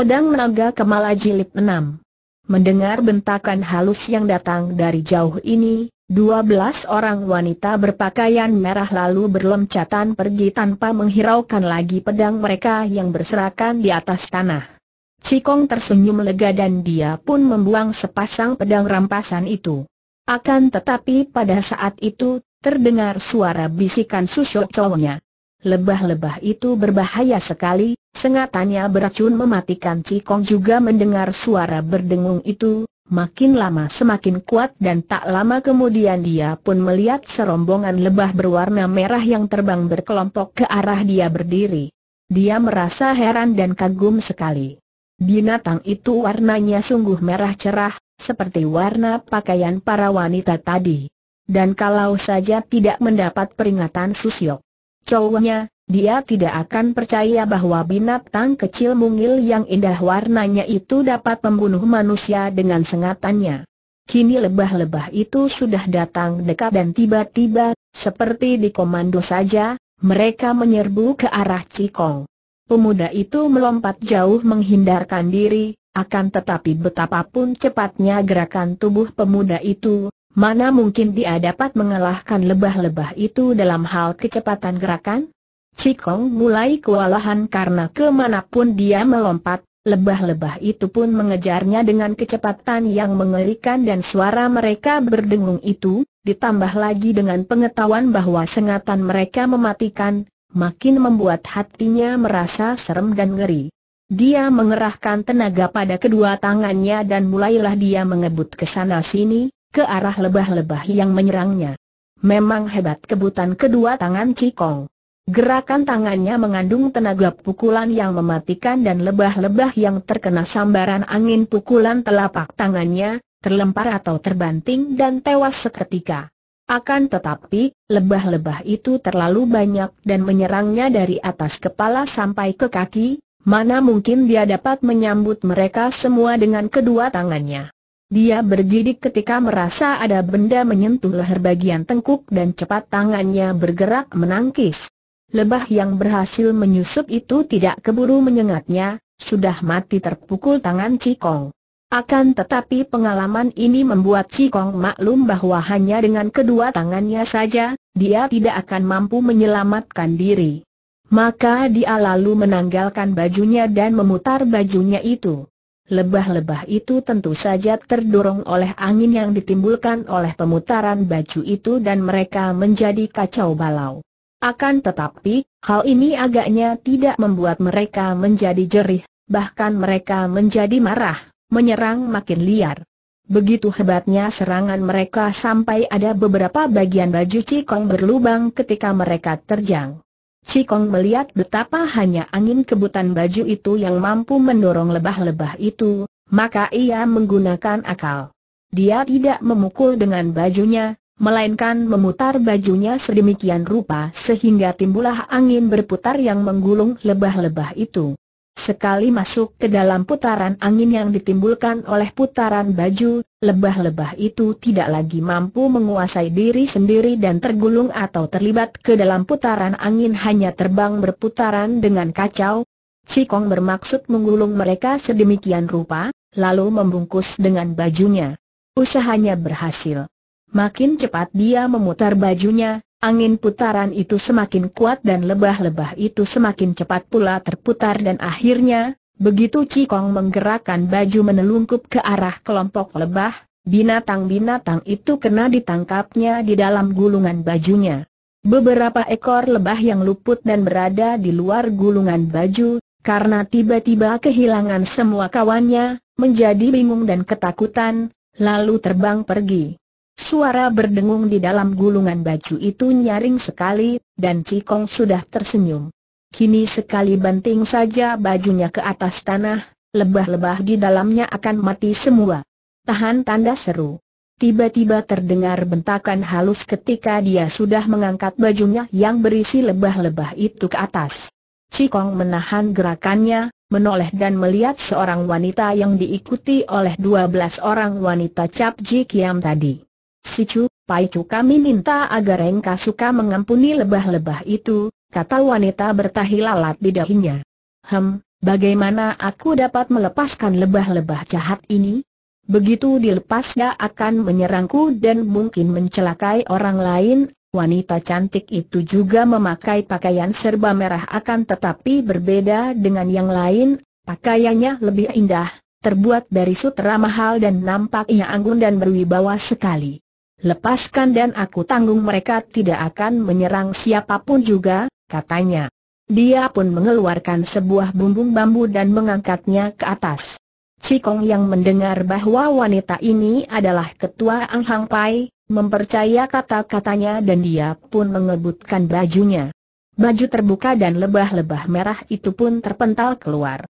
Pedang Naga Kemala Jilid 6 Mendengar bentakan halus yang datang dari jauh ini, 12 orang wanita berpakaian merah lalu berlomcatan pergi tanpa menghiraukan lagi pedang mereka yang berserakan di atas tanah. Cikong tersenyum lega dan dia pun membuang sepasang pedang rampasan itu. Akan tetapi pada saat itu, terdengar suara bisikan susyok cowoknya. Lebah-lebah itu berbahaya sekali, sengatannya beracun mematikan Cikong juga mendengar suara berdengung itu, makin lama semakin kuat dan tak lama kemudian dia pun melihat serombongan lebah berwarna merah yang terbang berkelompok ke arah dia berdiri. Dia merasa heran dan kagum sekali. Binatang itu warnanya sungguh merah cerah, seperti warna pakaian para wanita tadi. Dan kalau saja tidak mendapat peringatan Susiok Cowoknya, dia tidak akan percaya bahwa binatang kecil mungil yang indah warnanya itu dapat membunuh manusia dengan sengatannya. Kini lebah-lebah itu sudah datang dekat dan tiba-tiba, seperti dikomando saja, mereka menyerbu ke arah Cikong. Pemuda itu melompat jauh menghindarkan diri, akan tetapi betapapun cepatnya gerakan tubuh pemuda itu, Mana mungkin dia dapat mengalahkan lebah-lebah itu dalam hal kecepatan gerakan? Cikong mulai kewalahan karena kemanapun dia melompat, lebah-lebah itu pun mengejarnya dengan kecepatan yang mengerikan dan suara mereka berdengung itu, ditambah lagi dengan pengetahuan bahwa sengatan mereka mematikan, makin membuat hatinya merasa serem dan ngeri. Dia mengerahkan tenaga pada kedua tangannya dan mulailah dia mengebut ke sana sini, ke arah lebah-lebah yang menyerangnya. Memang hebat kebutan kedua tangan Cikong. Gerakan tangannya mengandung tenaga pukulan yang mematikan dan lebah-lebah yang terkena sambaran angin pukulan telapak tangannya, terlempar atau terbanting dan tewas seketika. Akan tetapi, lebah-lebah itu terlalu banyak dan menyerangnya dari atas kepala sampai ke kaki, mana mungkin dia dapat menyambut mereka semua dengan kedua tangannya. Dia bergidik ketika merasa ada benda menyentuh leher bagian tengkuk dan cepat tangannya bergerak menangkis. Lebah yang berhasil menyusup itu tidak keburu menyengatnya, sudah mati terpukul tangan Cikong. Akan tetapi pengalaman ini membuat Cikong maklum bahwa hanya dengan kedua tangannya saja, dia tidak akan mampu menyelamatkan diri. Maka dia lalu menanggalkan bajunya dan memutar bajunya itu. Lebah-lebah itu tentu saja terdorong oleh angin yang ditimbulkan oleh pemutaran baju itu dan mereka menjadi kacau balau. Akan tetapi, hal ini agaknya tidak membuat mereka menjadi jerih, bahkan mereka menjadi marah, menyerang makin liar. Begitu hebatnya serangan mereka sampai ada beberapa bagian baju Cikong berlubang ketika mereka terjang. Cikong melihat betapa hanya angin kebutan baju itu yang mampu mendorong lebah-lebah itu, maka ia menggunakan akal. Dia tidak memukul dengan bajunya, melainkan memutar bajunya sedemikian rupa sehingga timbullah angin berputar yang menggulung lebah-lebah itu. Sekali masuk ke dalam putaran angin yang ditimbulkan oleh putaran baju, lebah-lebah itu tidak lagi mampu menguasai diri sendiri dan tergulung atau terlibat ke dalam putaran angin hanya terbang berputaran dengan kacau. Cikong bermaksud menggulung mereka sedemikian rupa, lalu membungkus dengan bajunya. Usahanya berhasil. Makin cepat dia memutar bajunya, Angin putaran itu semakin kuat dan lebah-lebah itu semakin cepat pula terputar dan akhirnya, begitu Cikong menggerakkan baju menelungkup ke arah kelompok lebah, binatang-binatang itu kena ditangkapnya di dalam gulungan bajunya. Beberapa ekor lebah yang luput dan berada di luar gulungan baju, karena tiba-tiba kehilangan semua kawannya, menjadi bingung dan ketakutan, lalu terbang pergi. Suara berdengung di dalam gulungan baju itu nyaring sekali, dan Cikong sudah tersenyum. Kini sekali banting saja bajunya ke atas tanah, lebah-lebah di dalamnya akan mati semua. Tahan tanda seru. Tiba-tiba terdengar bentakan halus ketika dia sudah mengangkat bajunya yang berisi lebah-lebah itu ke atas. Cikong menahan gerakannya, menoleh dan melihat seorang wanita yang diikuti oleh 12 orang wanita Cap Ji Kiam tadi. Sicu, Paicu kami minta agar engkau suka mengampuni lebah-lebah itu, kata wanita bertahi lalat di dahinya. Hem, bagaimana aku dapat melepaskan lebah-lebah jahat ini? Begitu dilepas dia akan menyerangku dan mungkin mencelakai orang lain, Wanita cantik itu juga memakai pakaian serba merah akan tetapi berbeda dengan yang lain, pakaiannya lebih indah, terbuat dari sutra mahal dan nampaknya anggun dan berwibawa sekali. Lepaskan dan aku tanggung mereka tidak akan menyerang siapapun juga, katanya. Dia pun mengeluarkan sebuah bumbung bambu dan mengangkatnya ke atas. Cikong yang mendengar bahwa wanita ini adalah ketua Ang Hang Pai, mempercaya kata-katanya dan dia pun mengebutkan bajunya. Baju terbuka dan lebah-lebah merah itu pun terpental keluar.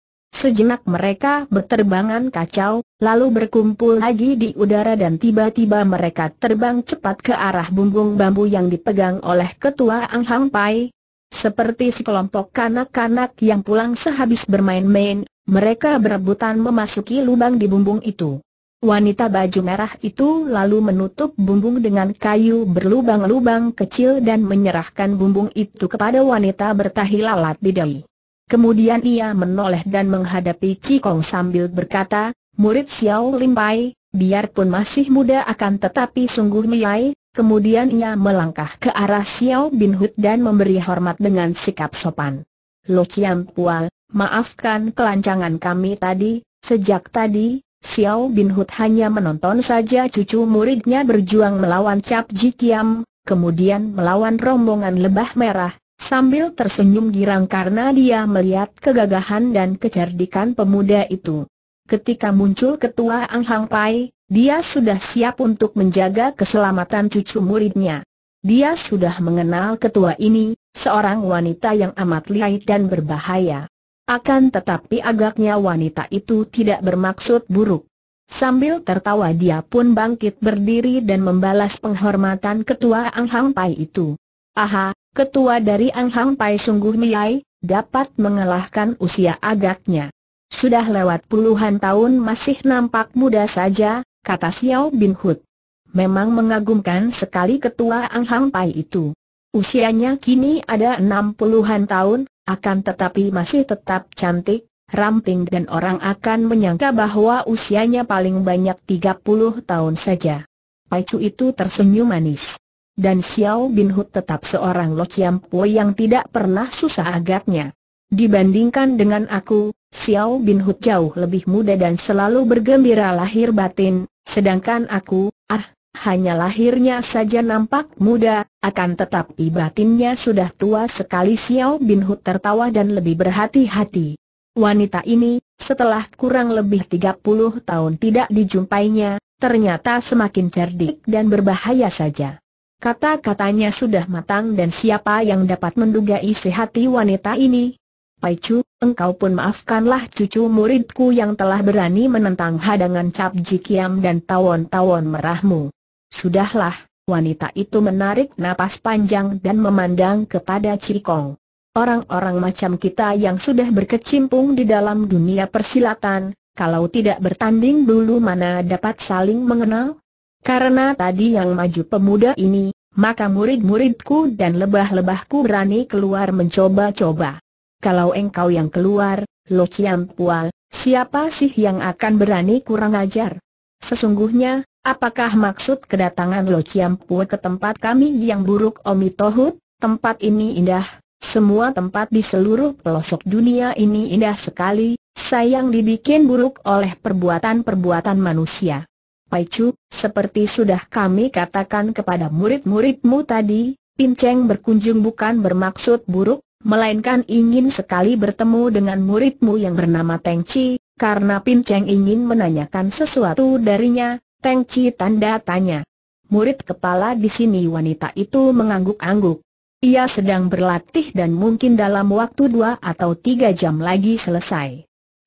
Sejenak mereka berterbangan kacau, lalu berkumpul lagi di udara dan tiba-tiba mereka terbang cepat ke arah bumbung bambu yang dipegang oleh ketua Ang Hang Pai. Seperti sekelompok kanak-kanak yang pulang sehabis bermain-main, mereka berebutan memasuki lubang di bumbung itu. Wanita baju merah itu lalu menutup bumbung dengan kayu berlubang-lubang kecil dan menyerahkan bumbung itu kepada wanita bertahi lalat dalam. Kemudian ia menoleh dan menghadapi Cikong sambil berkata, Murid Xiao Limpai, biarpun masih muda akan tetapi sungguh miai, kemudian ia melangkah ke arah Xiao Bin Hud dan memberi hormat dengan sikap sopan. Lo Chiang Pual, maafkan kelancangan kami tadi, sejak tadi, Xiao Bin Hud hanya menonton saja cucu muridnya berjuang melawan Cap Ji Kiam, kemudian melawan rombongan lebah merah, Sambil tersenyum girang karena dia melihat kegagahan dan kecerdikan pemuda itu. Ketika muncul ketua Ang Hang Pai, dia sudah siap untuk menjaga keselamatan cucu muridnya. Dia sudah mengenal ketua ini, seorang wanita yang amat lihai dan berbahaya. Akan tetapi agaknya wanita itu tidak bermaksud buruk. Sambil tertawa dia pun bangkit berdiri dan membalas penghormatan ketua Ang Hang Pai itu. Aha, ketua dari Ang Hang Pai sungguh miyai, dapat mengalahkan usia agaknya. Sudah lewat puluhan tahun masih nampak muda saja, kata Xiao Bin Hud. Memang mengagumkan sekali ketua Ang Hang Pai itu. Usianya kini ada enam puluhan tahun, akan tetapi masih tetap cantik, ramping dan orang akan menyangka bahwa usianya paling banyak tiga puluh tahun saja. Pai Chu itu tersenyum manis dan Xiao Bin Hu tetap seorang Lo Chiam Po yang tidak pernah susah agaknya. Dibandingkan dengan aku, Xiao Bin Hu jauh lebih muda dan selalu bergembira lahir batin, sedangkan aku, ah, hanya lahirnya saja nampak muda, akan tetapi batinnya sudah tua sekali Xiao Bin Hu tertawa dan lebih berhati-hati. Wanita ini, setelah kurang lebih 30 tahun tidak dijumpainya, ternyata semakin cerdik dan berbahaya saja. Kata-katanya sudah matang dan siapa yang dapat menduga isi hati wanita ini? Paicu, engkau pun maafkanlah cucu muridku yang telah berani menentang hadangan Cap Jikiam dan tawon-tawon merahmu. Sudahlah, wanita itu menarik napas panjang dan memandang kepada Cikong. Orang-orang macam kita yang sudah berkecimpung di dalam dunia persilatan, kalau tidak bertanding dulu mana dapat saling mengenal? Karena tadi yang maju pemuda ini, maka murid-muridku dan lebah-lebahku berani keluar mencoba-coba. Kalau engkau yang keluar, Lo Chiam Pual, siapa sih yang akan berani kurang ajar? Sesungguhnya, apakah maksud kedatangan Lo Chiam Pual ke tempat kami yang buruk Omi Tohut? Tempat ini indah, semua tempat di seluruh pelosok dunia ini indah sekali, sayang dibikin buruk oleh perbuatan-perbuatan manusia. Pai Chu, seperti sudah kami katakan kepada murid-muridmu tadi, Pin Cheng berkunjung bukan bermaksud buruk, melainkan ingin sekali bertemu dengan muridmu yang bernama Teng Chi, karena Pin Cheng ingin menanyakan sesuatu darinya, Teng Chi tanda tanya. Murid kepala di sini wanita itu mengangguk-angguk. Ia sedang berlatih dan mungkin dalam waktu dua atau tiga jam lagi selesai.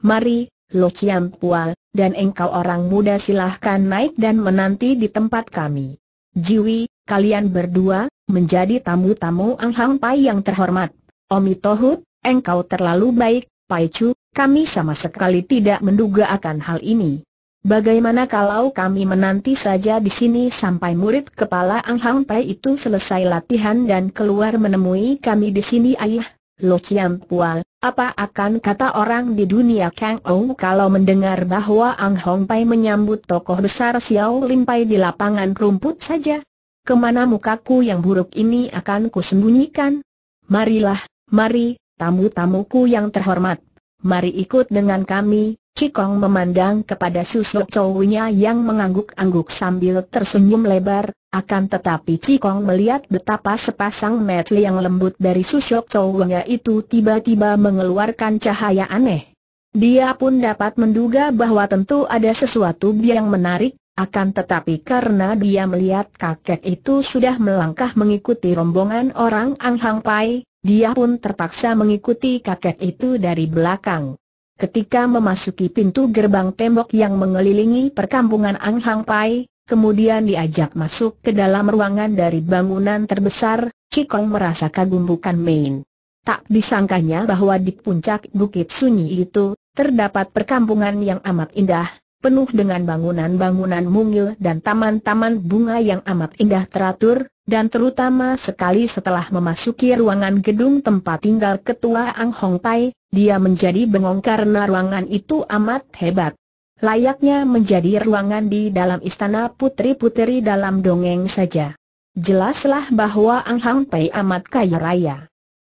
Mari, Lo Chiam Pua, dan engkau orang muda silahkan naik dan menanti di tempat kami. Jiwi, kalian berdua, menjadi tamu-tamu Ang Hang Pai yang terhormat. Omi Tohut, engkau terlalu baik, Pai Chu, kami sama sekali tidak menduga akan hal ini. Bagaimana kalau kami menanti saja di sini sampai murid kepala Ang Hang Pai itu selesai latihan dan keluar menemui kami di sini ayah? Lo Chiam Pual, apa akan kata orang di dunia Kang Ou kalau mendengar bahwa Ang Hong Pai menyambut tokoh besar Xiao Lim Pai di lapangan rumput saja? Kemana mukaku yang buruk ini akan kusembunyikan? Marilah, mari, tamu-tamuku yang terhormat. Mari ikut dengan kami, Cikong memandang kepada susuk cowunya yang mengangguk-angguk sambil tersenyum lebar, akan tetapi Cikong melihat betapa sepasang mata yang lembut dari susuk cowunya itu tiba-tiba mengeluarkan cahaya aneh. Dia pun dapat menduga bahwa tentu ada sesuatu yang menarik, akan tetapi karena dia melihat kakek itu sudah melangkah mengikuti rombongan orang Ang Hang Pai, dia pun terpaksa mengikuti kakek itu dari belakang. Ketika memasuki pintu gerbang tembok yang mengelilingi perkampungan Ang Hang Pai, kemudian diajak masuk ke dalam ruangan dari bangunan terbesar, Cikong merasa kagum bukan main. Tak disangkanya bahwa di puncak bukit sunyi itu, terdapat perkampungan yang amat indah, penuh dengan bangunan-bangunan mungil dan taman-taman bunga yang amat indah teratur, dan terutama sekali setelah memasuki ruangan gedung tempat tinggal ketua Ang Hong Pai. Dia menjadi bengong karena ruangan itu amat hebat. Layaknya menjadi ruangan di dalam istana putri-putri dalam dongeng saja. Jelaslah bahwa Ang Hang Pei amat kaya raya.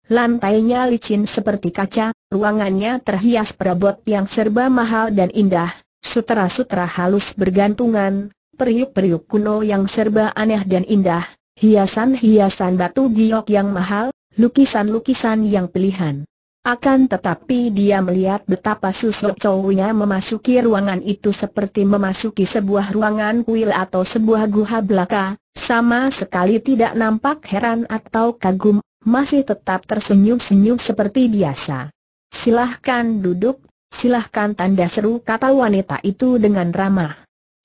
Lantainya licin seperti kaca, ruangannya terhias perabot yang serba mahal dan indah, sutera-sutera halus bergantungan, periuk-periuk kuno yang serba aneh dan indah, hiasan-hiasan batu giok yang mahal, lukisan-lukisan yang pilihan. Akan tetapi dia melihat betapa susuk cowoknya memasuki ruangan itu seperti memasuki sebuah ruangan kuil atau sebuah guha belaka, sama sekali tidak nampak heran atau kagum, masih tetap tersenyum-senyum seperti biasa. Silahkan duduk, silahkan tanda seru kata wanita itu dengan ramah.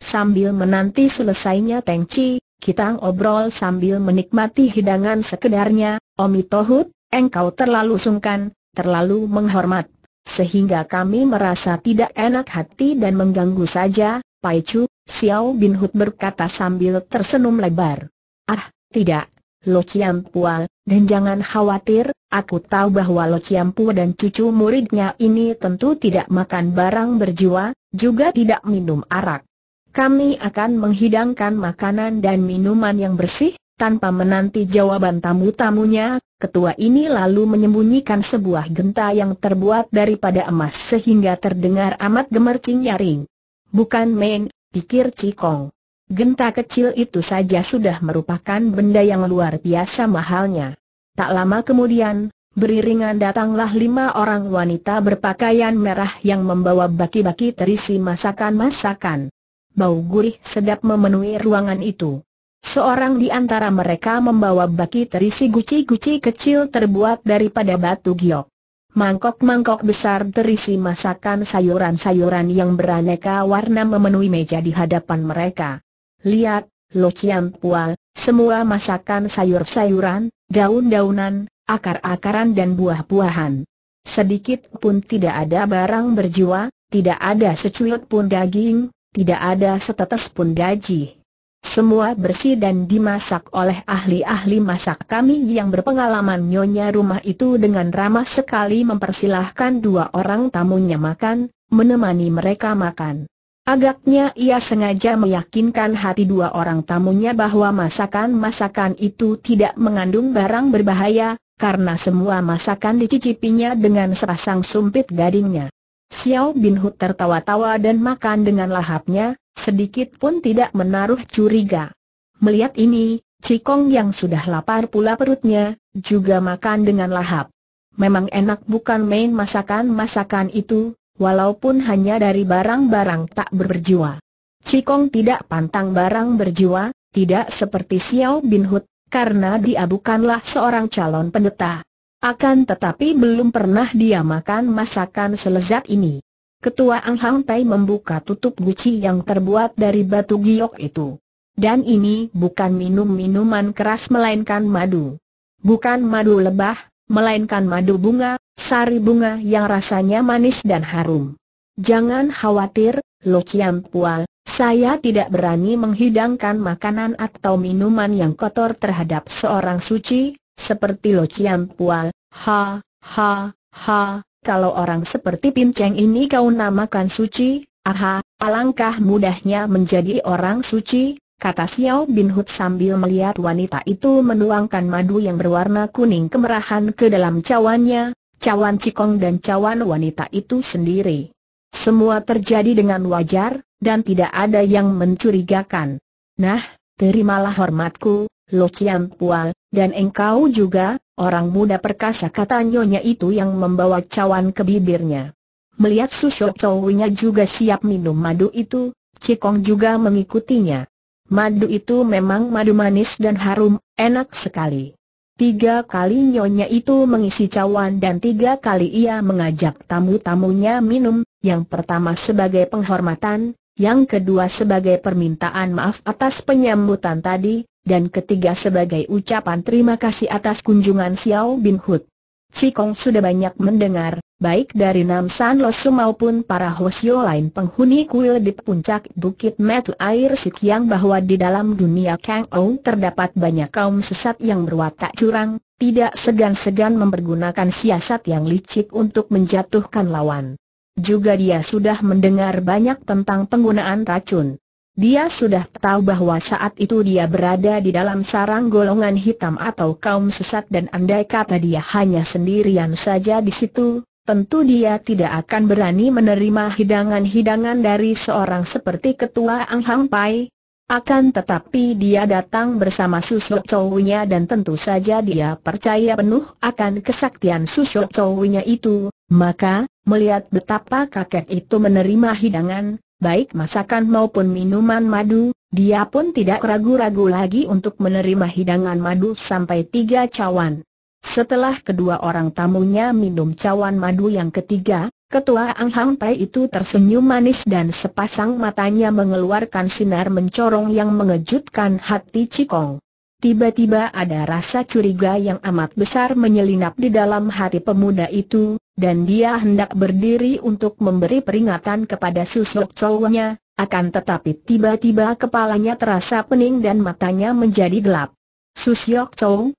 Sambil menanti selesainya Teng Chi, kita ngobrol sambil menikmati hidangan sekedarnya, Omi Tohut, engkau terlalu sungkan, terlalu menghormat. Sehingga kami merasa tidak enak hati dan mengganggu saja, Pai Chu, Xiao Bin Hud berkata sambil tersenyum lebar. Ah, tidak, Lo Chiam Pua, dan jangan khawatir, aku tahu bahwa Lo Chiam Pua dan cucu muridnya ini tentu tidak makan barang berjiwa, juga tidak minum arak. Kami akan menghidangkan makanan dan minuman yang bersih, tanpa menanti jawaban tamu-tamunya, ketua ini lalu menyembunyikan sebuah genta yang terbuat daripada emas sehingga terdengar amat gemercing nyaring. Bukan main, pikir Cikong. Genta kecil itu saja sudah merupakan benda yang luar biasa mahalnya. Tak lama kemudian, beriringan datanglah lima orang wanita berpakaian merah yang membawa baki-baki terisi masakan-masakan. Bau gurih sedap memenuhi ruangan itu. Seorang di antara mereka membawa baki terisi guci-guci kecil terbuat daripada batu giok. Mangkok-mangkok besar terisi masakan sayuran-sayuran yang beraneka warna memenuhi meja di hadapan mereka. Lihat, Lo Chiang Pual, semua masakan sayur-sayuran, daun-daunan, akar-akaran dan buah-buahan. Sedikit pun tidak ada barang berjiwa, tidak ada secuil pun daging, tidak ada setetes pun gaji. Semua bersih dan dimasak oleh ahli-ahli masak kami yang berpengalaman nyonya rumah itu dengan ramah sekali mempersilahkan dua orang tamunya makan, menemani mereka makan. Agaknya ia sengaja meyakinkan hati dua orang tamunya bahwa masakan-masakan itu tidak mengandung barang berbahaya, karena semua masakan dicicipinya dengan sepasang sumpit gadingnya. Xiao Bin Hu tertawa-tawa dan makan dengan lahapnya, Sedikit pun tidak menaruh curiga. Melihat ini, Cikong yang sudah lapar pula perutnya, juga makan dengan lahap. Memang enak bukan main masakan-masakan itu, walaupun hanya dari barang-barang tak berjiwa. Cikong tidak pantang barang berjiwa, tidak seperti Xiao Bin Hut, karena dia bukanlah seorang calon pendeta. Akan tetapi belum pernah dia makan masakan selezat ini. Ketua Ang Hang Tai membuka tutup guci yang terbuat dari batu giok itu. Dan ini bukan minum-minuman keras melainkan madu. Bukan madu lebah, melainkan madu bunga, sari bunga yang rasanya manis dan harum. Jangan khawatir, Lo Chiam Pual, saya tidak berani menghidangkan makanan atau minuman yang kotor terhadap seorang suci, seperti Lo Chiam Pual. Ha, ha, ha, kalau orang seperti Pin Cheng ini kau namakan suci, aha, alangkah mudahnya menjadi orang suci, kata Xiao Bin Hut sambil melihat wanita itu menuangkan madu yang berwarna kuning kemerahan ke dalam cawannya, cawan cikong dan cawan wanita itu sendiri. Semua terjadi dengan wajar, dan tidak ada yang mencurigakan. Nah, terimalah hormatku, Lo Chiang Pual, dan engkau juga, Orang muda perkasa kata nyonya itu yang membawa cawan ke bibirnya. Melihat susu cowoknya juga siap minum madu itu, Cikong juga mengikutinya. Madu itu memang madu manis dan harum, enak sekali. Tiga kali nyonya itu mengisi cawan dan tiga kali ia mengajak tamu-tamunya minum, yang pertama sebagai penghormatan, yang kedua sebagai permintaan maaf atas penyambutan tadi, dan ketiga sebagai ucapan terima kasih atas kunjungan Xiao Bin Hud. Cikong sudah banyak mendengar, baik dari Nam San Losu maupun para Hosio lain penghuni kuil di puncak Bukit Metu Air Sikiang bahwa di dalam dunia Kang Ou terdapat banyak kaum sesat yang berwatak curang, tidak segan-segan mempergunakan siasat yang licik untuk menjatuhkan lawan. Juga dia sudah mendengar banyak tentang penggunaan racun. Dia sudah tahu bahwa saat itu dia berada di dalam sarang golongan hitam atau kaum sesat dan andai kata dia hanya sendirian saja di situ, tentu dia tidak akan berani menerima hidangan-hidangan dari seorang seperti ketua Ang Hang Pai. Akan tetapi dia datang bersama susuk cowunya dan tentu saja dia percaya penuh akan kesaktian susuk cowunya itu, maka, melihat betapa kakek itu menerima hidangan, baik masakan maupun minuman madu, dia pun tidak ragu-ragu lagi untuk menerima hidangan madu sampai tiga cawan. Setelah kedua orang tamunya minum cawan madu yang ketiga, ketua Ang Hang Pai itu tersenyum manis dan sepasang matanya mengeluarkan sinar mencorong yang mengejutkan hati Cikong. Tiba-tiba ada rasa curiga yang amat besar menyelinap di dalam hati pemuda itu, dan dia hendak berdiri untuk memberi peringatan kepada susuk cowoknya, akan tetapi tiba-tiba kepalanya terasa pening dan matanya menjadi gelap. Susyok Chow,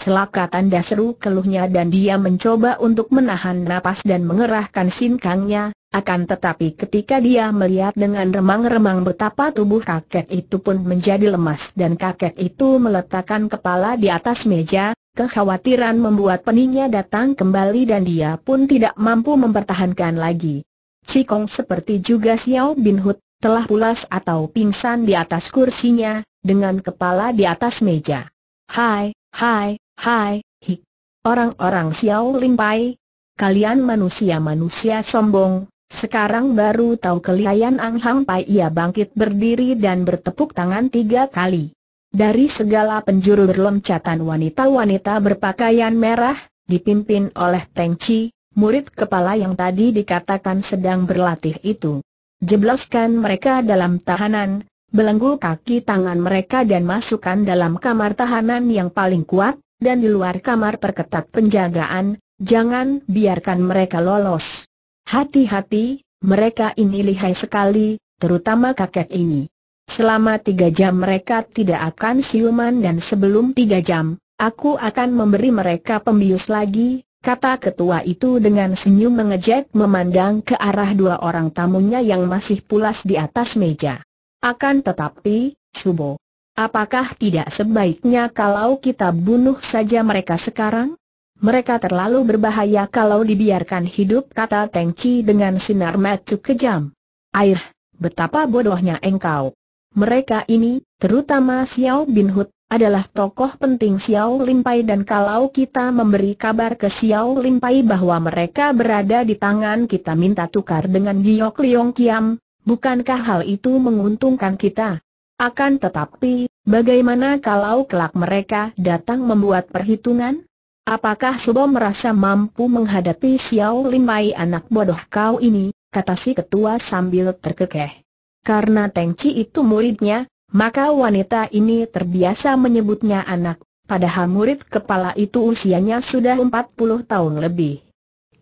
Celaka tanda seru keluhnya dan dia mencoba untuk menahan napas dan mengerahkan sinkangnya, akan tetapi ketika dia melihat dengan remang-remang betapa tubuh kakek itu pun menjadi lemas dan kakek itu meletakkan kepala di atas meja, kekhawatiran membuat peninya datang kembali dan dia pun tidak mampu mempertahankan lagi. Cikong seperti juga Xiao Bin Hood, telah pulas atau pingsan di atas kursinya, dengan kepala di atas meja. Hai, hai, Hai, hik, orang-orang Xiao Limpai, kalian manusia-manusia sombong, sekarang baru tahu kelihayan Ang Hang Pai ia bangkit berdiri dan bertepuk tangan tiga kali. Dari segala penjuru berloncatan wanita-wanita berpakaian merah, dipimpin oleh Teng Chi, murid kepala yang tadi dikatakan sedang berlatih itu. Jebloskan mereka dalam tahanan, belenggu kaki tangan mereka dan masukkan dalam kamar tahanan yang paling kuat, dan di luar kamar perketat penjagaan, jangan biarkan mereka lolos. Hati-hati, mereka ini lihai sekali, terutama kakek ini. Selama tiga jam mereka tidak akan siuman dan sebelum tiga jam, aku akan memberi mereka pembius lagi, kata ketua itu dengan senyum mengejek memandang ke arah dua orang tamunya yang masih pulas di atas meja. Akan tetapi, Subo, Apakah tidak sebaiknya kalau kita bunuh saja mereka sekarang? Mereka terlalu berbahaya kalau dibiarkan hidup kata Teng Chi dengan sinar mata kejam. Air, betapa bodohnya engkau. Mereka ini, terutama Xiao Bin Hut, adalah tokoh penting Xiao Limpai dan kalau kita memberi kabar ke Xiao Limpai bahwa mereka berada di tangan kita minta tukar dengan Giok Liong Kiam, bukankah hal itu menguntungkan kita? Akan tetapi, bagaimana kalau kelak mereka datang membuat perhitungan? Apakah Subo merasa mampu menghadapi Xiao Limai anak bodoh kau ini? kata si ketua sambil terkekeh. Karena Teng Chi itu muridnya, maka wanita ini terbiasa menyebutnya anak, padahal murid kepala itu usianya sudah 40 tahun lebih.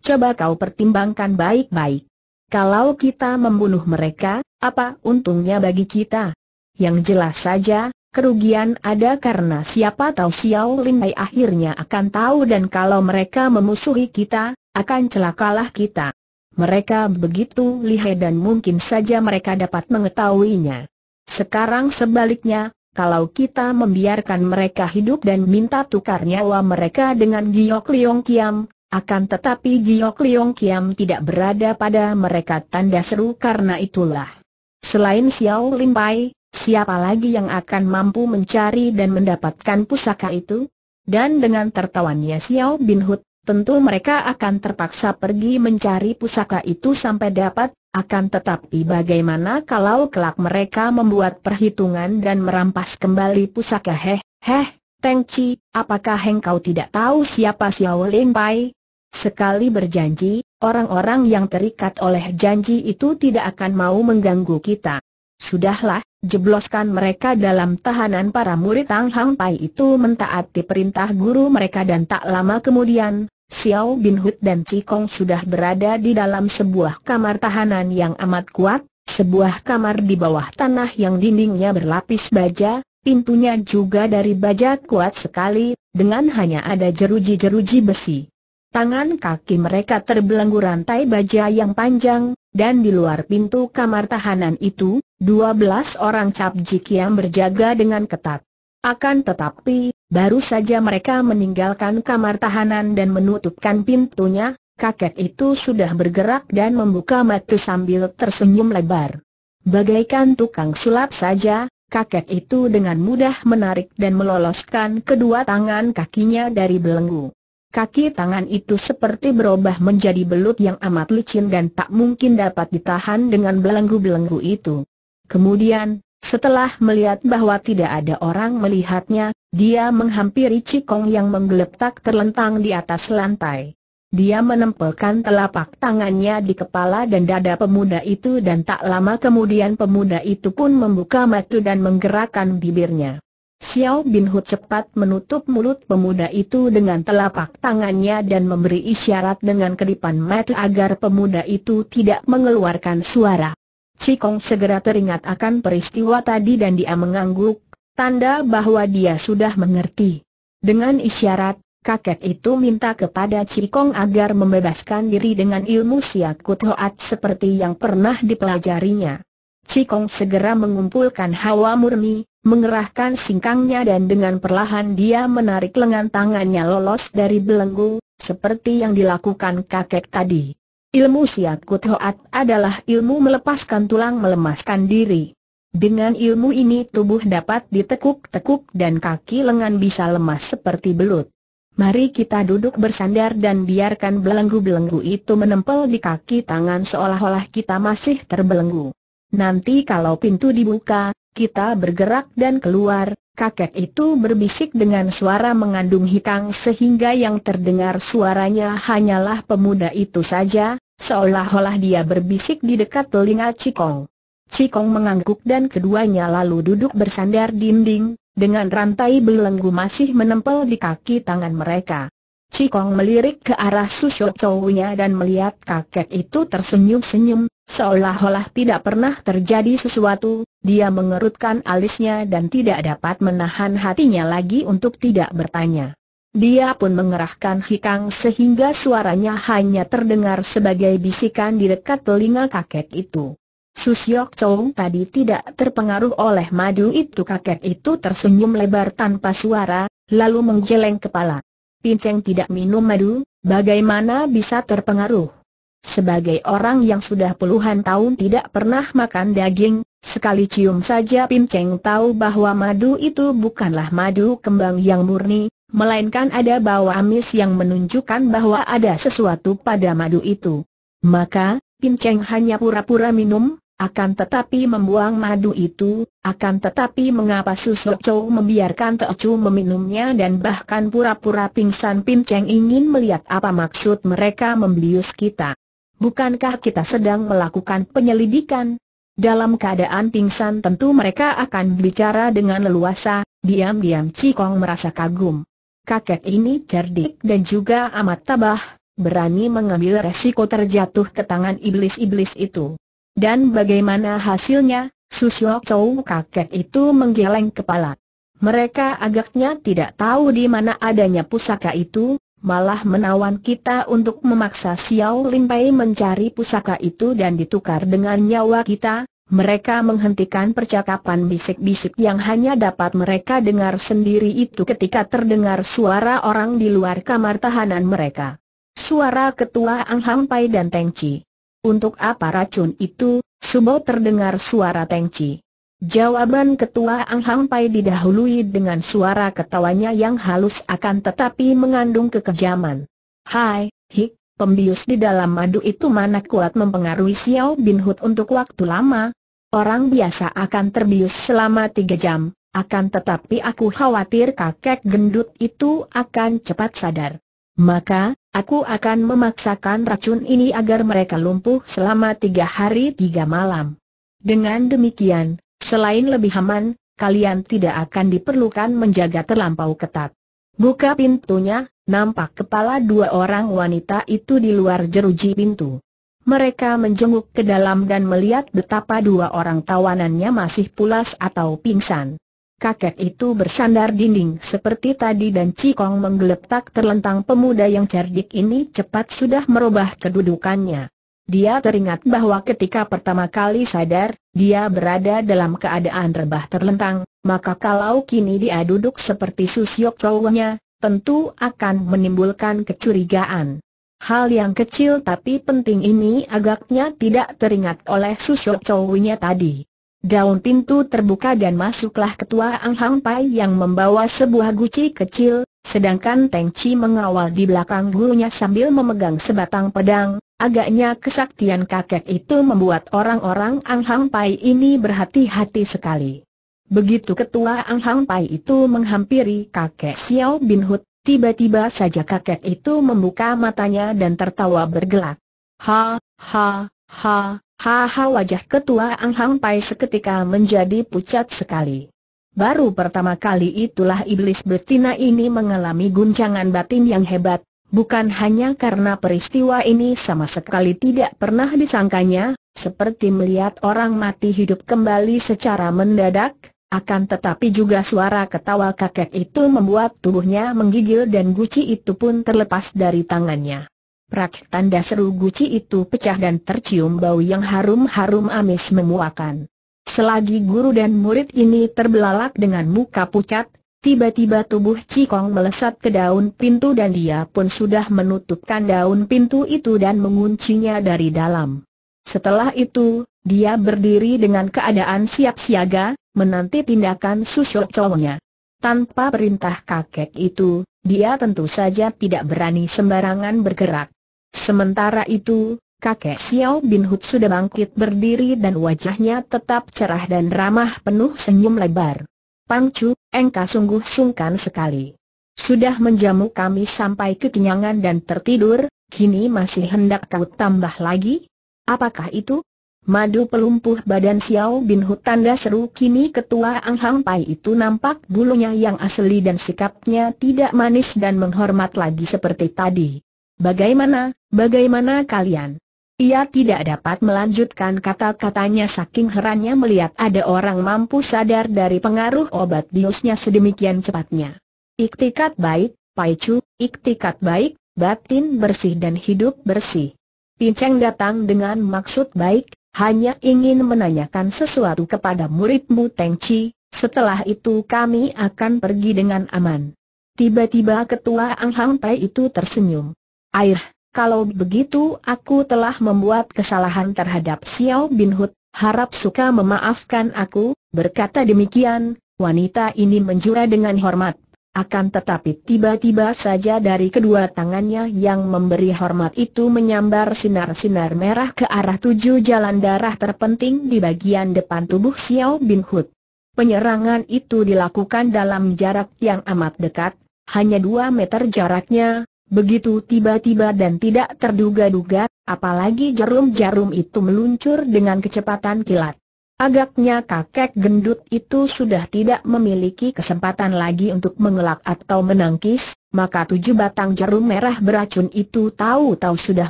Coba kau pertimbangkan baik-baik. Kalau kita membunuh mereka, apa untungnya bagi kita? Yang jelas saja, kerugian ada karena siapa tahu Xiao Limai akhirnya akan tahu dan kalau mereka memusuhi kita, akan celakalah kita. Mereka begitu lihai dan mungkin saja mereka dapat mengetahuinya. Sekarang sebaliknya, kalau kita membiarkan mereka hidup dan minta tukar nyawa mereka dengan Giok Liong Kiam, akan tetapi Giok Liong Kiam tidak berada pada mereka tanda seru karena itulah. Selain Xiao Limpai, Siapa lagi yang akan mampu mencari dan mendapatkan pusaka itu? Dan dengan tertawannya Xiao Bin Hud, tentu mereka akan terpaksa pergi mencari pusaka itu sampai dapat, akan tetapi bagaimana kalau kelak mereka membuat perhitungan dan merampas kembali pusaka heh, heh, Teng Chi, apakah engkau tidak tahu siapa Xiao Ling Pai? Sekali berjanji, orang-orang yang terikat oleh janji itu tidak akan mau mengganggu kita. Sudahlah, Jebloskan mereka dalam tahanan para murid Tang Hang Pai itu mentaati perintah guru mereka dan tak lama kemudian, Xiao Bin Hut dan Cikong sudah berada di dalam sebuah kamar tahanan yang amat kuat, sebuah kamar di bawah tanah yang dindingnya berlapis baja, pintunya juga dari baja kuat sekali, dengan hanya ada jeruji-jeruji besi. Tangan kaki mereka terbelenggu rantai baja yang panjang, dan di luar pintu kamar tahanan itu, dua belas orang capjik yang berjaga dengan ketat. Akan tetapi, baru saja mereka meninggalkan kamar tahanan dan menutupkan pintunya, kakek itu sudah bergerak dan membuka mata sambil tersenyum lebar. Bagaikan tukang sulap saja, kakek itu dengan mudah menarik dan meloloskan kedua tangan kakinya dari belenggu. Kaki tangan itu seperti berubah menjadi belut yang amat licin dan tak mungkin dapat ditahan dengan belenggu-belenggu itu. Kemudian, setelah melihat bahwa tidak ada orang melihatnya, dia menghampiri Cikong yang menggeletak terlentang di atas lantai. Dia menempelkan telapak tangannya di kepala dan dada pemuda itu dan tak lama kemudian pemuda itu pun membuka mata dan menggerakkan bibirnya. Xiao Bin Hu cepat menutup mulut pemuda itu dengan telapak tangannya dan memberi isyarat dengan kedipan mata agar pemuda itu tidak mengeluarkan suara. Cikong segera teringat akan peristiwa tadi dan dia mengangguk, tanda bahwa dia sudah mengerti. Dengan isyarat, kakek itu minta kepada Cikong agar membebaskan diri dengan ilmu siat hoat seperti yang pernah dipelajarinya. Cikong segera mengumpulkan hawa murni, mengerahkan singkangnya dan dengan perlahan dia menarik lengan tangannya lolos dari belenggu, seperti yang dilakukan kakek tadi. Ilmu siakut Hoat adalah ilmu melepaskan tulang melemaskan diri. Dengan ilmu ini tubuh dapat ditekuk-tekuk dan kaki lengan bisa lemas seperti belut. Mari kita duduk bersandar dan biarkan belenggu-belenggu itu menempel di kaki tangan seolah-olah kita masih terbelenggu. Nanti kalau pintu dibuka, kita bergerak dan keluar, kakek itu berbisik dengan suara mengandung hikang sehingga yang terdengar suaranya hanyalah pemuda itu saja, seolah-olah dia berbisik di dekat telinga Cikong. Cikong mengangguk dan keduanya lalu duduk bersandar dinding, dengan rantai belenggu masih menempel di kaki tangan mereka. Cikong melirik ke arah susuk cowoknya dan melihat kakek itu tersenyum-senyum, seolah-olah tidak pernah terjadi sesuatu, dia mengerutkan alisnya dan tidak dapat menahan hatinya lagi untuk tidak bertanya. Dia pun mengerahkan hikang sehingga suaranya hanya terdengar sebagai bisikan di dekat telinga kakek itu. Susyok Chong tadi tidak terpengaruh oleh madu itu kakek itu tersenyum lebar tanpa suara, lalu menggeleng kepala. Pinceng tidak minum madu, bagaimana bisa terpengaruh? Sebagai orang yang sudah puluhan tahun tidak pernah makan daging, sekali cium saja Pin Cheng tahu bahwa madu itu bukanlah madu kembang yang murni, melainkan ada bau amis yang menunjukkan bahwa ada sesuatu pada madu itu. Maka, Pin Cheng hanya pura-pura minum, akan tetapi membuang madu itu, akan tetapi mengapa Susok Chow membiarkan Chu meminumnya dan bahkan pura-pura pingsan Pin Cheng ingin melihat apa maksud mereka membius kita. Bukankah kita sedang melakukan penyelidikan? Dalam keadaan pingsan tentu mereka akan bicara dengan leluasa, diam-diam Cikong merasa kagum. Kakek ini cerdik dan juga amat tabah, berani mengambil resiko terjatuh ke tangan iblis-iblis itu. Dan bagaimana hasilnya? Susyok Chow kakek itu menggeleng kepala. Mereka agaknya tidak tahu di mana adanya pusaka itu, malah menawan kita untuk memaksa Xiao Limpai mencari pusaka itu dan ditukar dengan nyawa kita, mereka menghentikan percakapan bisik-bisik yang hanya dapat mereka dengar sendiri itu ketika terdengar suara orang di luar kamar tahanan mereka. Suara ketua Ang Hampai dan Teng Chi. Untuk apa racun itu, Subo terdengar suara Teng Chi. Jawaban ketua Ang Hang Pai didahului dengan suara ketawanya yang halus akan tetapi mengandung kekejaman. Hai, hik, pembius di dalam madu itu mana kuat mempengaruhi Xiao Bin Hud untuk waktu lama. Orang biasa akan terbius selama tiga jam, akan tetapi aku khawatir kakek gendut itu akan cepat sadar. Maka, aku akan memaksakan racun ini agar mereka lumpuh selama tiga hari tiga malam. Dengan demikian, Selain lebih aman, kalian tidak akan diperlukan menjaga terlampau ketat. Buka pintunya, nampak kepala dua orang wanita itu di luar jeruji pintu. Mereka menjenguk ke dalam dan melihat betapa dua orang tawanannya masih pulas atau pingsan. Kakek itu bersandar dinding seperti tadi dan Cikong menggeletak terlentang pemuda yang cerdik ini cepat sudah merubah kedudukannya. Dia teringat bahwa ketika pertama kali sadar, dia berada dalam keadaan rebah terlentang, maka kalau kini dia duduk seperti susyok cowoknya, tentu akan menimbulkan kecurigaan. Hal yang kecil tapi penting ini agaknya tidak teringat oleh susyok cowoknya tadi. Daun pintu terbuka dan masuklah ketua Ang Hang Pai yang membawa sebuah guci kecil, sedangkan Teng Chi mengawal di belakang gurunya sambil memegang sebatang pedang, Agaknya kesaktian kakek itu membuat orang-orang Ang Hang Pai ini berhati-hati sekali. Begitu ketua Ang Hang Pai itu menghampiri kakek Xiao Bin Hut, tiba-tiba saja kakek itu membuka matanya dan tertawa bergelak. Ha, ha, ha, ha, ha wajah ketua Ang Hang Pai seketika menjadi pucat sekali. Baru pertama kali itulah iblis betina ini mengalami guncangan batin yang hebat, Bukan hanya karena peristiwa ini sama sekali tidak pernah disangkanya, seperti melihat orang mati hidup kembali secara mendadak, akan tetapi juga suara ketawa kakek itu membuat tubuhnya menggigil dan guci itu pun terlepas dari tangannya. Prak tanda seru guci itu pecah dan tercium bau yang harum-harum amis memuakan. Selagi guru dan murid ini terbelalak dengan muka pucat, Tiba-tiba tubuh Cikong melesat ke daun pintu dan dia pun sudah menutupkan daun pintu itu dan menguncinya dari dalam. Setelah itu, dia berdiri dengan keadaan siap siaga, menanti tindakan susuk cowoknya. Tanpa perintah kakek itu, dia tentu saja tidak berani sembarangan bergerak. Sementara itu, kakek Xiao Bin Hut sudah bangkit berdiri dan wajahnya tetap cerah dan ramah penuh senyum lebar. Pangcu, engkau sungguh sungkan sekali. Sudah menjamu kami sampai kekenyangan dan tertidur, kini masih hendak kau tambah lagi? Apakah itu? Madu pelumpuh badan Xiao Bin Hu tanda seru kini ketua Ang Hang Pai itu nampak bulunya yang asli dan sikapnya tidak manis dan menghormat lagi seperti tadi. Bagaimana, bagaimana kalian? Ia tidak dapat melanjutkan kata-katanya saking herannya melihat ada orang mampu sadar dari pengaruh obat biusnya sedemikian cepatnya. Iktikat baik, Pai Chu. iktikat baik, batin bersih dan hidup bersih. Pinceng datang dengan maksud baik, hanya ingin menanyakan sesuatu kepada muridmu Teng Chi, setelah itu kami akan pergi dengan aman. Tiba-tiba ketua Ang Hang Pai itu tersenyum. Air, kalau begitu aku telah membuat kesalahan terhadap Xiao Bin Hud, harap suka memaafkan aku, berkata demikian, wanita ini menjura dengan hormat. Akan tetapi tiba-tiba saja dari kedua tangannya yang memberi hormat itu menyambar sinar-sinar merah ke arah tujuh jalan darah terpenting di bagian depan tubuh Xiao Bin Hud. Penyerangan itu dilakukan dalam jarak yang amat dekat, hanya dua meter jaraknya, Begitu tiba-tiba dan tidak terduga-duga, apalagi jarum-jarum itu meluncur dengan kecepatan kilat. Agaknya kakek gendut itu sudah tidak memiliki kesempatan lagi untuk mengelak atau menangkis, maka tujuh batang jarum merah beracun itu tahu-tahu sudah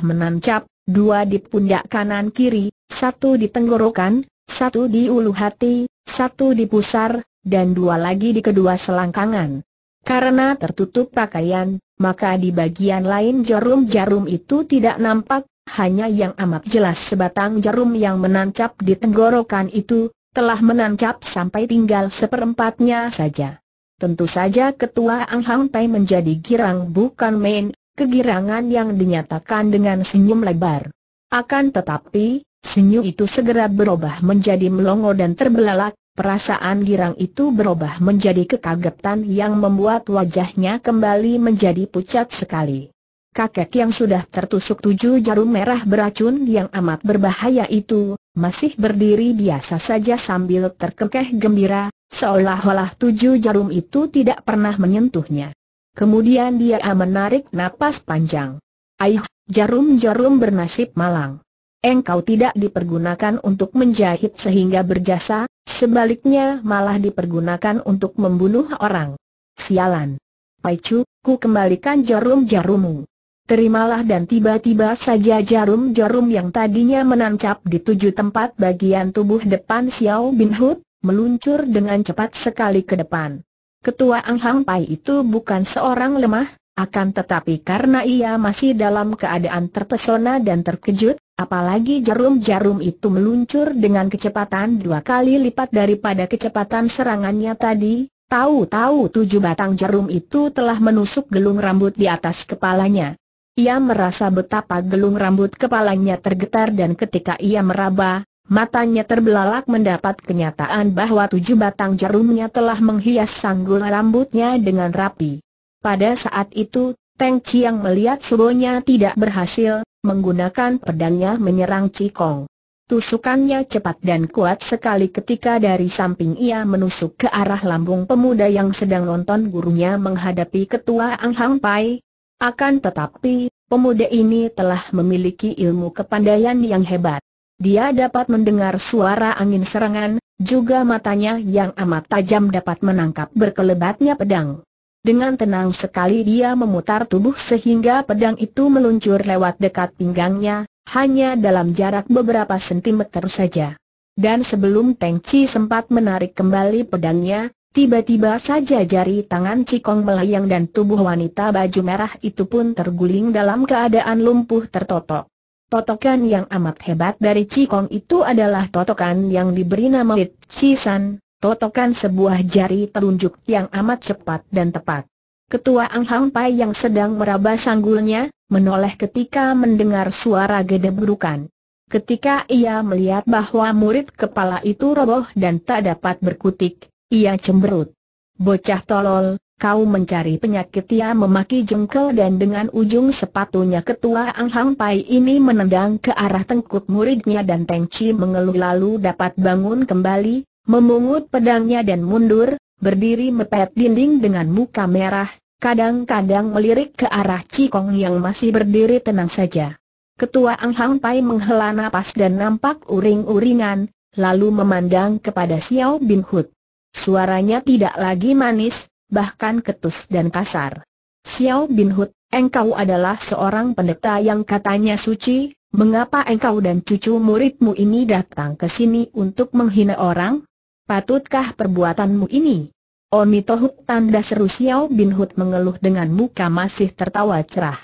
menancap, dua di pundak kanan kiri, satu di tenggorokan, satu di ulu hati, satu di pusar, dan dua lagi di kedua selangkangan. Karena tertutup pakaian, maka di bagian lain jarum-jarum itu tidak nampak, hanya yang amat jelas sebatang jarum yang menancap di tenggorokan itu, telah menancap sampai tinggal seperempatnya saja. Tentu saja ketua Ang Hang Tai menjadi girang bukan main, kegirangan yang dinyatakan dengan senyum lebar. Akan tetapi, senyum itu segera berubah menjadi melongo dan terbelalak, Perasaan girang itu berubah menjadi kekagetan yang membuat wajahnya kembali menjadi pucat sekali. Kakek yang sudah tertusuk tujuh jarum merah beracun yang amat berbahaya itu, masih berdiri biasa saja sambil terkekeh gembira, seolah-olah tujuh jarum itu tidak pernah menyentuhnya. Kemudian dia menarik napas panjang. Aih, jarum-jarum bernasib malang. Engkau tidak dipergunakan untuk menjahit sehingga berjasa, Sebaliknya malah dipergunakan untuk membunuh orang. Sialan. Pai Chu, ku kembalikan jarum-jarummu. Terimalah dan tiba-tiba saja jarum-jarum yang tadinya menancap di tujuh tempat bagian tubuh depan Xiao Bin Hu, meluncur dengan cepat sekali ke depan. Ketua Ang Hang Pai itu bukan seorang lemah, akan tetapi karena ia masih dalam keadaan terpesona dan terkejut, Apalagi jarum-jarum itu meluncur dengan kecepatan dua kali lipat daripada kecepatan serangannya tadi, tahu-tahu tujuh batang jarum itu telah menusuk gelung rambut di atas kepalanya. Ia merasa betapa gelung rambut kepalanya tergetar dan ketika ia meraba, matanya terbelalak mendapat kenyataan bahwa tujuh batang jarumnya telah menghias sanggul rambutnya dengan rapi. Pada saat itu, Teng Chiang melihat suruhnya tidak berhasil, menggunakan pedangnya menyerang Cikong. Tusukannya cepat dan kuat sekali ketika dari samping ia menusuk ke arah lambung pemuda yang sedang nonton gurunya menghadapi ketua Ang Hang Pai. Akan tetapi, pemuda ini telah memiliki ilmu kepandaian yang hebat. Dia dapat mendengar suara angin serangan, juga matanya yang amat tajam dapat menangkap berkelebatnya pedang. Dengan tenang sekali dia memutar tubuh sehingga pedang itu meluncur lewat dekat pinggangnya, hanya dalam jarak beberapa sentimeter saja. Dan sebelum Teng Chi sempat menarik kembali pedangnya, tiba-tiba saja jari tangan Cikong melayang dan tubuh wanita baju merah itu pun terguling dalam keadaan lumpuh tertotok. Totokan yang amat hebat dari Cikong itu adalah totokan yang diberi nama It Chi San, totokan sebuah jari telunjuk yang amat cepat dan tepat. Ketua Ang Hang Pai yang sedang meraba sanggulnya, menoleh ketika mendengar suara gede berukan. Ketika ia melihat bahwa murid kepala itu roboh dan tak dapat berkutik, ia cemberut. Bocah tolol, kau mencari penyakit ia ya, memaki jengkel dan dengan ujung sepatunya ketua Ang Hang Pai ini menendang ke arah tengkuk muridnya dan Teng Chi mengeluh lalu dapat bangun kembali, Memungut pedangnya dan mundur, berdiri mepet dinding dengan muka merah, kadang-kadang melirik ke arah Cikong yang masih berdiri tenang saja. Ketua Ang Hang Pai menghela nafas dan nampak uring-uringan, lalu memandang kepada Xiao Bin Suaranya tidak lagi manis, bahkan ketus dan kasar. Xiao Bin engkau adalah seorang pendeta yang katanya suci, mengapa engkau dan cucu muridmu ini datang ke sini untuk menghina orang? patutkah perbuatanmu ini? Oni Tohut tanda seru Xiao Bin Hud mengeluh dengan muka masih tertawa cerah.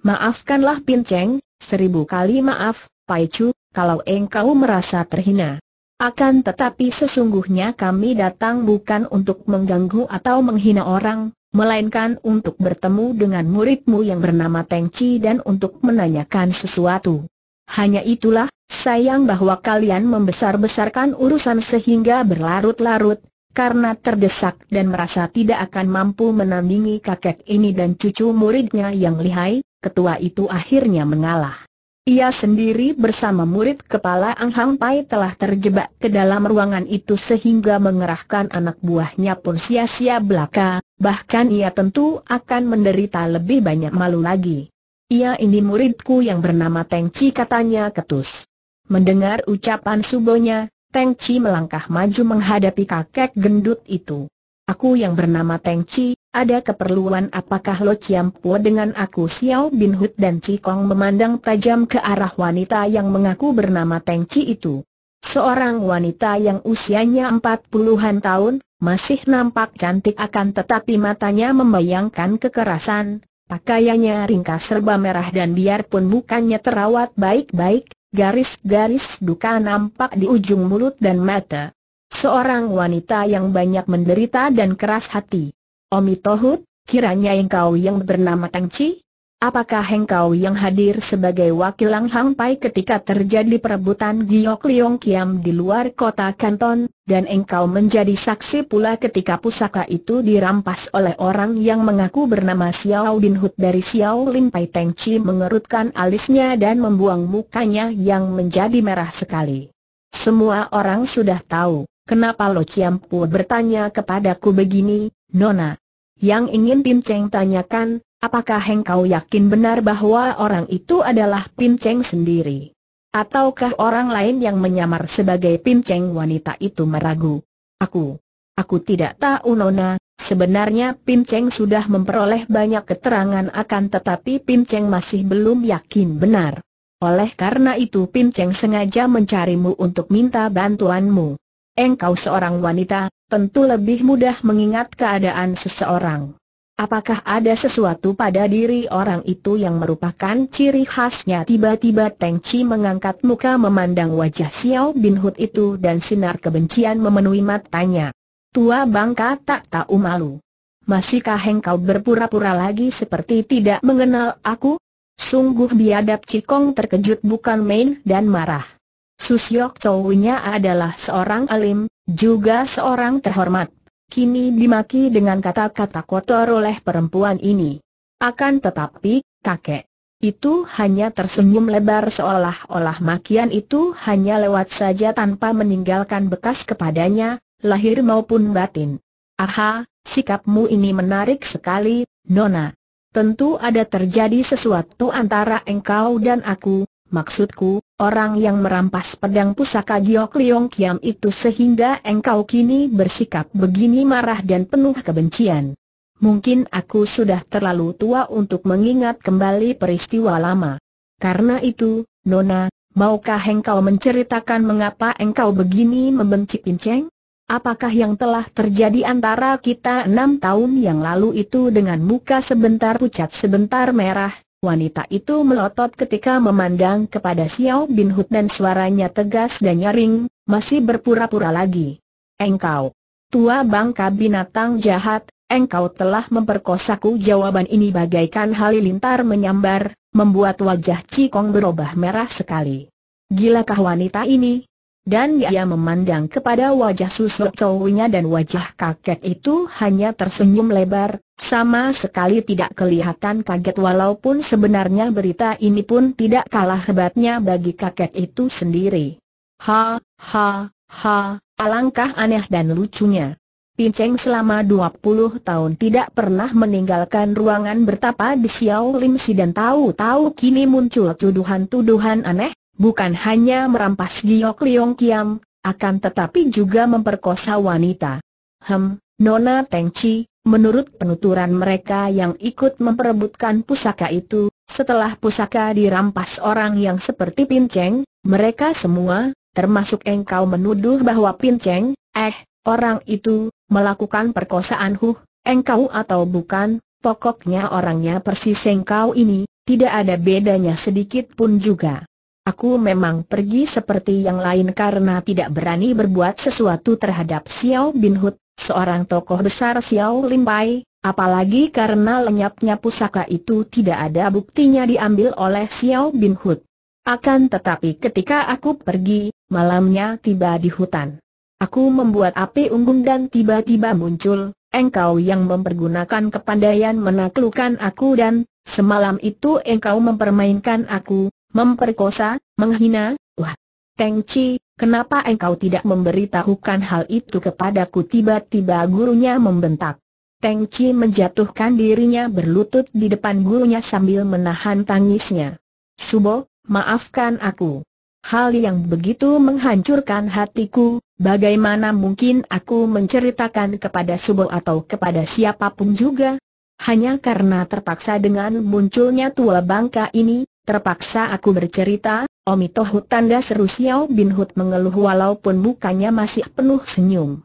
Maafkanlah Pin Cheng, seribu kali maaf, Pai Chu, kalau engkau merasa terhina. Akan tetapi sesungguhnya kami datang bukan untuk mengganggu atau menghina orang, melainkan untuk bertemu dengan muridmu yang bernama Teng Chi dan untuk menanyakan sesuatu. Hanya itulah, Sayang bahwa kalian membesar-besarkan urusan sehingga berlarut-larut, karena terdesak dan merasa tidak akan mampu menandingi kakek ini dan cucu muridnya yang lihai, ketua itu akhirnya mengalah. Ia sendiri bersama murid kepala Ang Hang Pai telah terjebak ke dalam ruangan itu sehingga mengerahkan anak buahnya pun sia-sia belaka, bahkan ia tentu akan menderita lebih banyak malu lagi. Ia ini muridku yang bernama Teng Chi katanya ketus. Mendengar ucapan Subonya, Teng Chi melangkah maju menghadapi kakek gendut itu. Aku yang bernama Teng Chi, ada keperluan apakah Lo Chiam dengan aku Xiao Bin Hut dan Chi Kong memandang tajam ke arah wanita yang mengaku bernama Teng Chi itu. Seorang wanita yang usianya empat puluhan tahun, masih nampak cantik akan tetapi matanya membayangkan kekerasan, pakaiannya ringkas serba merah dan biarpun mukanya terawat baik-baik, Garis-garis duka nampak di ujung mulut dan mata. Seorang wanita yang banyak menderita dan keras hati. Omi Tohut, kiranya engkau yang bernama Tangci, Apakah engkau yang hadir sebagai wakil Lang Hang Pai ketika terjadi perebutan Giok Liong Kiam di luar kota Kanton, dan engkau menjadi saksi pula ketika pusaka itu dirampas oleh orang yang mengaku bernama Xiao Din Hut dari Xiao Lin Pai Teng Chi mengerutkan alisnya dan membuang mukanya yang menjadi merah sekali. Semua orang sudah tahu, kenapa Lo Chiam Pu bertanya kepadaku begini, Nona? Yang ingin Tim Cheng tanyakan, Apakah engkau yakin benar bahwa orang itu adalah Pin Cheng sendiri? Ataukah orang lain yang menyamar sebagai Pin Cheng wanita itu meragu? Aku, aku tidak tahu Nona, sebenarnya Pin Cheng sudah memperoleh banyak keterangan akan tetapi Pin Cheng masih belum yakin benar. Oleh karena itu Pin Cheng sengaja mencarimu untuk minta bantuanmu. Engkau seorang wanita, tentu lebih mudah mengingat keadaan seseorang. Apakah ada sesuatu pada diri orang itu yang merupakan ciri khasnya? Tiba-tiba Teng Chi mengangkat muka memandang wajah Xiao Bin Hut itu dan sinar kebencian memenuhi matanya. Tua bangka tak tahu malu. Masihkah engkau berpura-pura lagi seperti tidak mengenal aku? Sungguh biadab Cikong terkejut bukan main dan marah. Susyok Chow adalah seorang alim, juga seorang terhormat kini dimaki dengan kata-kata kotor oleh perempuan ini. Akan tetapi, kakek itu hanya tersenyum lebar seolah-olah makian itu hanya lewat saja tanpa meninggalkan bekas kepadanya, lahir maupun batin. Aha, sikapmu ini menarik sekali, Nona. Tentu ada terjadi sesuatu antara engkau dan aku, maksudku, orang yang merampas pedang pusaka Giok Liong Kiam itu sehingga engkau kini bersikap begini marah dan penuh kebencian. Mungkin aku sudah terlalu tua untuk mengingat kembali peristiwa lama. Karena itu, Nona, maukah engkau menceritakan mengapa engkau begini membenci Pinceng? Apakah yang telah terjadi antara kita enam tahun yang lalu itu dengan muka sebentar pucat sebentar merah, Wanita itu melotot ketika memandang kepada Xiao Bin Hut dan suaranya tegas dan nyaring, masih berpura-pura lagi. Engkau, tua bangka binatang jahat, engkau telah memperkosaku jawaban ini bagaikan halilintar menyambar, membuat wajah Cikong berubah merah sekali. Gilakah wanita ini? Dan dia memandang kepada wajah susuk cowoknya dan wajah kakek itu hanya tersenyum lebar, sama sekali tidak kelihatan kaget walaupun sebenarnya berita ini pun tidak kalah hebatnya bagi kakek itu sendiri. Ha, ha, ha, alangkah aneh dan lucunya. Pinceng selama 20 tahun tidak pernah meninggalkan ruangan bertapa di Xiao Lim Si dan tahu-tahu kini muncul tuduhan-tuduhan aneh, bukan hanya merampas giok Liong Kiam, akan tetapi juga memperkosa wanita. Hem, Nona Teng Chi, menurut penuturan mereka yang ikut memperebutkan pusaka itu, setelah pusaka dirampas orang yang seperti Pinceng, mereka semua, termasuk engkau menuduh bahwa Pinceng, eh, orang itu, melakukan perkosaan huh, engkau atau bukan, pokoknya orangnya persis engkau ini, tidak ada bedanya sedikit pun juga. Aku memang pergi seperti yang lain karena tidak berani berbuat sesuatu terhadap Xiao Bin Hud, seorang tokoh besar Xiao Lim Pai, apalagi karena lenyapnya pusaka itu tidak ada buktinya diambil oleh Xiao Bin Hud. Akan tetapi ketika aku pergi, malamnya tiba di hutan. Aku membuat api unggun dan tiba-tiba muncul, engkau yang mempergunakan kepandaian menaklukkan aku dan, semalam itu engkau mempermainkan aku, Memperkosa, menghina, wah. Teng Chi, kenapa engkau tidak memberitahukan hal itu kepadaku tiba-tiba gurunya membentak. Teng Chi menjatuhkan dirinya berlutut di depan gurunya sambil menahan tangisnya. Subo, maafkan aku. Hal yang begitu menghancurkan hatiku, bagaimana mungkin aku menceritakan kepada Subo atau kepada siapapun juga? Hanya karena terpaksa dengan munculnya tua bangka ini, Terpaksa aku bercerita, Omi Hut tanda seru Xiao Bin Hut mengeluh walaupun mukanya masih penuh senyum.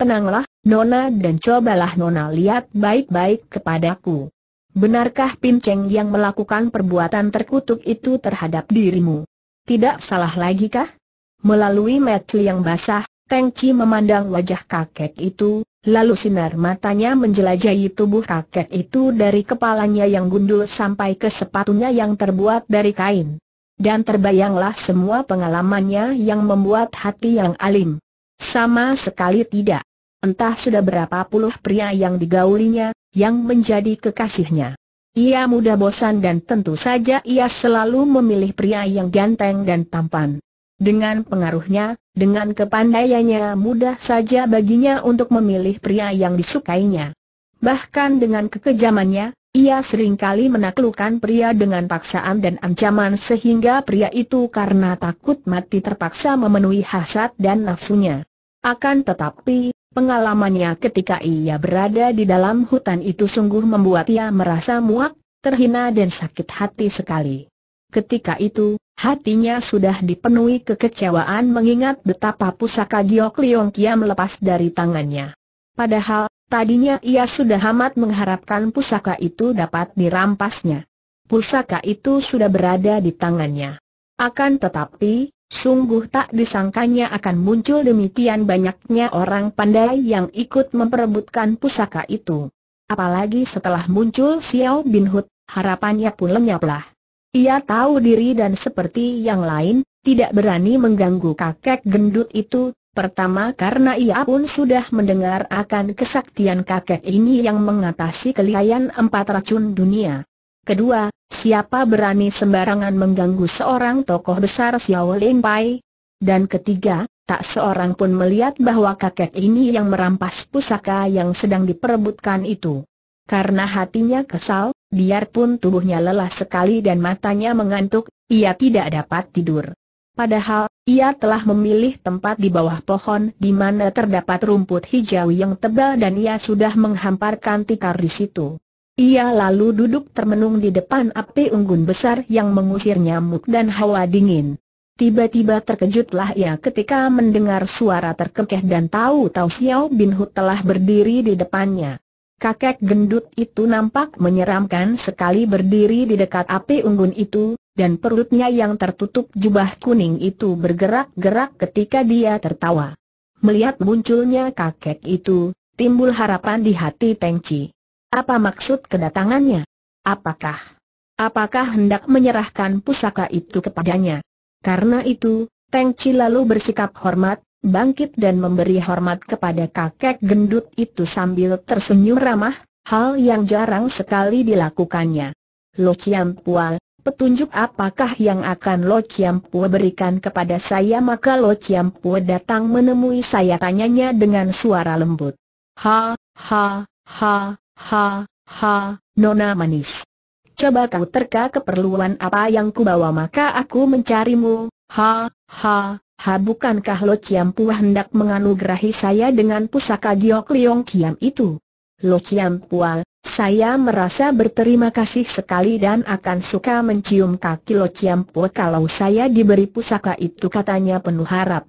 Tenanglah, Nona dan cobalah Nona lihat baik-baik kepadaku. Benarkah Pinceng yang melakukan perbuatan terkutuk itu terhadap dirimu? Tidak salah lagi kah? Melalui metel yang basah, Teng Chi memandang wajah kakek itu, Lalu sinar matanya menjelajahi tubuh kakek itu dari kepalanya yang gundul sampai ke sepatunya yang terbuat dari kain. Dan terbayanglah semua pengalamannya yang membuat hati yang alim. Sama sekali tidak. Entah sudah berapa puluh pria yang digaulinya, yang menjadi kekasihnya. Ia mudah bosan dan tentu saja ia selalu memilih pria yang ganteng dan tampan. Dengan pengaruhnya, dengan kepandaiannya mudah saja baginya untuk memilih pria yang disukainya. Bahkan dengan kekejamannya, ia seringkali menaklukkan pria dengan paksaan dan ancaman sehingga pria itu karena takut mati terpaksa memenuhi hasad dan nafsunya. Akan tetapi, pengalamannya ketika ia berada di dalam hutan itu sungguh membuat ia merasa muak, terhina dan sakit hati sekali. Ketika itu, Hatinya sudah dipenuhi kekecewaan mengingat betapa pusaka Giok Liong Kia melepas dari tangannya. Padahal, tadinya ia sudah amat mengharapkan pusaka itu dapat dirampasnya. Pusaka itu sudah berada di tangannya. Akan tetapi, Sungguh tak disangkanya akan muncul demikian banyaknya orang pandai yang ikut memperebutkan pusaka itu. Apalagi setelah muncul Xiao Bin Hud, harapannya pun lenyaplah. Ia tahu diri dan seperti yang lain, tidak berani mengganggu kakek gendut itu, pertama karena ia pun sudah mendengar akan kesaktian kakek ini yang mengatasi kelihayan empat racun dunia. Kedua, siapa berani sembarangan mengganggu seorang tokoh besar Xiao Lin Pai? Dan ketiga, tak seorang pun melihat bahwa kakek ini yang merampas pusaka yang sedang diperebutkan itu. Karena hatinya kesal, biarpun tubuhnya lelah sekali dan matanya mengantuk, ia tidak dapat tidur. Padahal, ia telah memilih tempat di bawah pohon di mana terdapat rumput hijau yang tebal dan ia sudah menghamparkan tikar di situ. Ia lalu duduk termenung di depan api unggun besar yang mengusir nyamuk dan hawa dingin. Tiba-tiba terkejutlah ia ketika mendengar suara terkekeh dan tahu-tahu Xiao Bin Hu telah berdiri di depannya. Kakek gendut itu nampak menyeramkan sekali berdiri di dekat api unggun itu, dan perutnya yang tertutup jubah kuning itu bergerak-gerak ketika dia tertawa. Melihat munculnya kakek itu, timbul harapan di hati Peng Apa maksud kedatangannya? Apakah? Apakah hendak menyerahkan pusaka itu kepadanya? Karena itu, Peng lalu bersikap hormat, bangkit dan memberi hormat kepada kakek gendut itu sambil tersenyum ramah, hal yang jarang sekali dilakukannya. Lo ciampual, petunjuk apakah yang akan Lo Pua berikan kepada saya maka Lo Pua datang menemui saya tanyanya dengan suara lembut. Ha, ha, ha, ha, ha, nona manis. Coba kau terka keperluan apa yang kubawa maka aku mencarimu, ha, ha, Ha bukankah Lo Chiam Pua hendak menganugerahi saya dengan pusaka Giok Liong Kiam itu? Lo Chiam Pua, saya merasa berterima kasih sekali dan akan suka mencium kaki Lo Chiam Pua kalau saya diberi pusaka itu katanya penuh harap.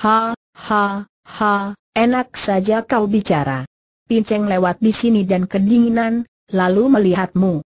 Ha, ha, ha, enak saja kau bicara. Pinceng lewat di sini dan kedinginan, lalu melihatmu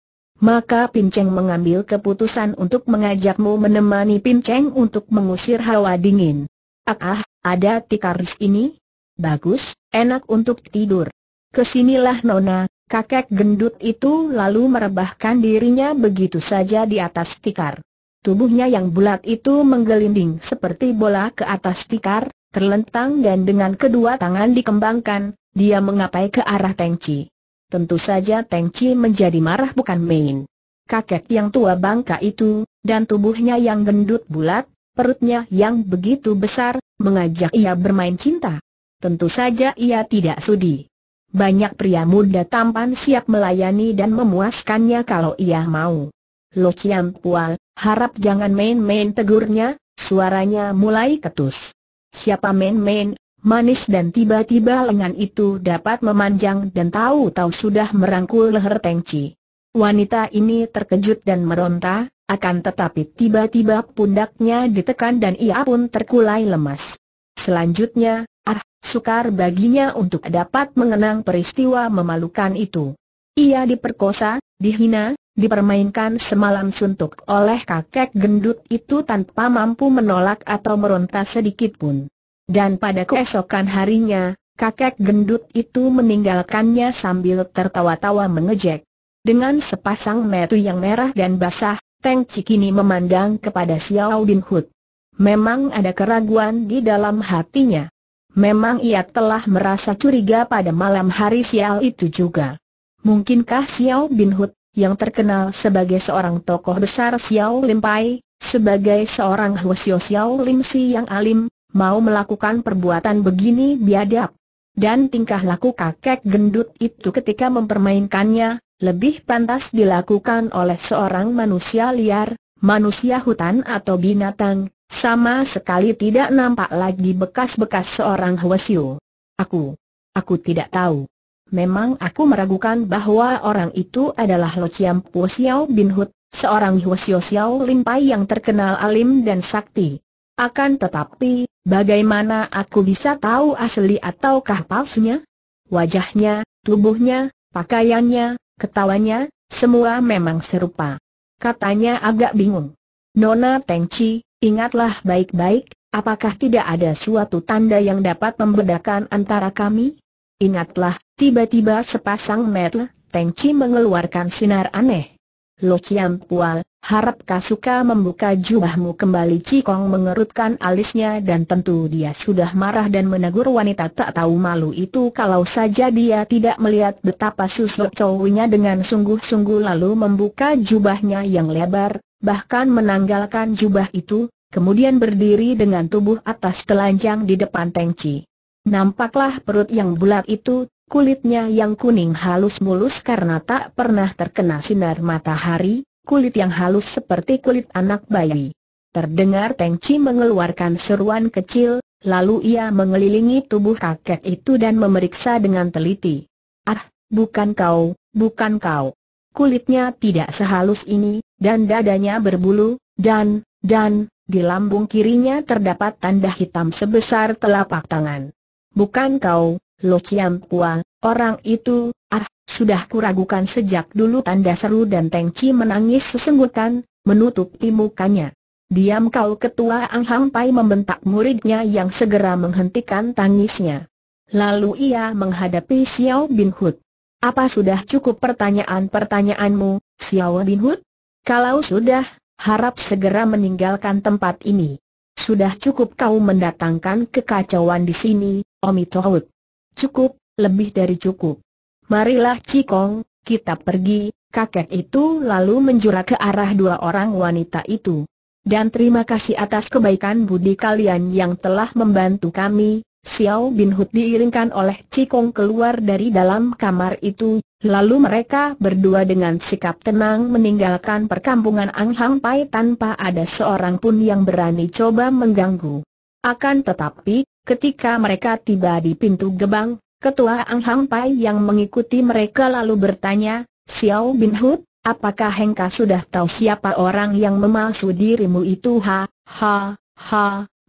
maka Pinceng mengambil keputusan untuk mengajakmu menemani Pinceng untuk mengusir hawa dingin. Ah, ah, ada tikaris ini? Bagus, enak untuk tidur. Kesinilah Nona, kakek gendut itu lalu merebahkan dirinya begitu saja di atas tikar. Tubuhnya yang bulat itu menggelinding seperti bola ke atas tikar, terlentang dan dengan kedua tangan dikembangkan, dia mengapai ke arah Tengci. Tentu saja Teng Chi menjadi marah bukan main. Kakek yang tua bangka itu, dan tubuhnya yang gendut bulat, perutnya yang begitu besar, mengajak ia bermain cinta. Tentu saja ia tidak sudi. Banyak pria muda tampan siap melayani dan memuaskannya kalau ia mau. Lo Chiam Pual, harap jangan main-main tegurnya, suaranya mulai ketus. Siapa main-main, manis dan tiba-tiba lengan itu dapat memanjang dan tahu-tahu sudah merangkul leher Teng Wanita ini terkejut dan meronta, akan tetapi tiba-tiba pundaknya ditekan dan ia pun terkulai lemas. Selanjutnya, ah, sukar baginya untuk dapat mengenang peristiwa memalukan itu. Ia diperkosa, dihina, dipermainkan semalam suntuk oleh kakek gendut itu tanpa mampu menolak atau meronta sedikit pun. Dan pada keesokan harinya, kakek gendut itu meninggalkannya sambil tertawa-tawa mengejek. Dengan sepasang metu yang merah dan basah, Teng Cikini memandang kepada Xiao Bin Hud. Memang ada keraguan di dalam hatinya. Memang ia telah merasa curiga pada malam hari Xiao itu juga. Mungkinkah Xiao Bin Hud, yang terkenal sebagai seorang tokoh besar Xiao Lim Pai, sebagai seorang Hwasyo Xiao Lim Si yang alim, mau melakukan perbuatan begini biadab. Dan tingkah laku kakek gendut itu ketika mempermainkannya, lebih pantas dilakukan oleh seorang manusia liar, manusia hutan atau binatang, sama sekali tidak nampak lagi bekas-bekas seorang hwasyo. Aku, aku tidak tahu. Memang aku meragukan bahwa orang itu adalah Lo Chiam Po Xiao Bin Hut, seorang Hwasio Xiao Limpai yang terkenal alim dan sakti. Akan tetapi, bagaimana aku bisa tahu asli ataukah palsunya? Wajahnya, tubuhnya, pakaiannya, ketawanya, semua memang serupa. Katanya agak bingung. Nona Tengci, ingatlah baik-baik, apakah tidak ada suatu tanda yang dapat membedakan antara kami? Ingatlah, tiba-tiba sepasang mata Tengci mengeluarkan sinar aneh. Lo Chiang Pual, Harap Kasuka membuka jubahmu kembali Cikong mengerutkan alisnya dan tentu dia sudah marah dan menegur wanita tak tahu malu itu kalau saja dia tidak melihat betapa susuk cowinya dengan sungguh-sungguh lalu membuka jubahnya yang lebar, bahkan menanggalkan jubah itu, kemudian berdiri dengan tubuh atas telanjang di depan Tengci. Nampaklah perut yang bulat itu Kulitnya yang kuning halus mulus karena tak pernah terkena sinar matahari, kulit yang halus seperti kulit anak bayi. Terdengar Teng Chi mengeluarkan seruan kecil, lalu ia mengelilingi tubuh kakek itu dan memeriksa dengan teliti. Ah, bukan kau, bukan kau. Kulitnya tidak sehalus ini, dan dadanya berbulu, dan, dan, di lambung kirinya terdapat tanda hitam sebesar telapak tangan. Bukan kau, Lo Chiang Pua, orang itu, Ah, sudah kuragukan sejak dulu tanda seru dan Teng menangis sesungguhkan, menutupi mukanya. Diam kau ketua Ang Hang Pai membentak muridnya yang segera menghentikan tangisnya. Lalu ia menghadapi Xiao Bin Hud. Apa sudah cukup pertanyaan-pertanyaanmu, Xiao Bin Hud? Kalau sudah, harap segera meninggalkan tempat ini. Sudah cukup kau mendatangkan kekacauan di sini, Omi Cukup, lebih dari cukup. Marilah Cikong, kita pergi, kakek itu lalu menjura ke arah dua orang wanita itu. Dan terima kasih atas kebaikan budi kalian yang telah membantu kami. Xiao Bin Hud diiringkan oleh Cikong keluar dari dalam kamar itu, lalu mereka berdua dengan sikap tenang meninggalkan perkampungan Ang Hang Pai tanpa ada seorang pun yang berani coba mengganggu. Akan tetapi, ketika mereka tiba di pintu gebang, Ketua Ang Hang Pai yang mengikuti mereka lalu bertanya, Xiao Bin Hud, apakah Hengka sudah tahu siapa orang yang memalsu dirimu itu? Ha, ha, ha,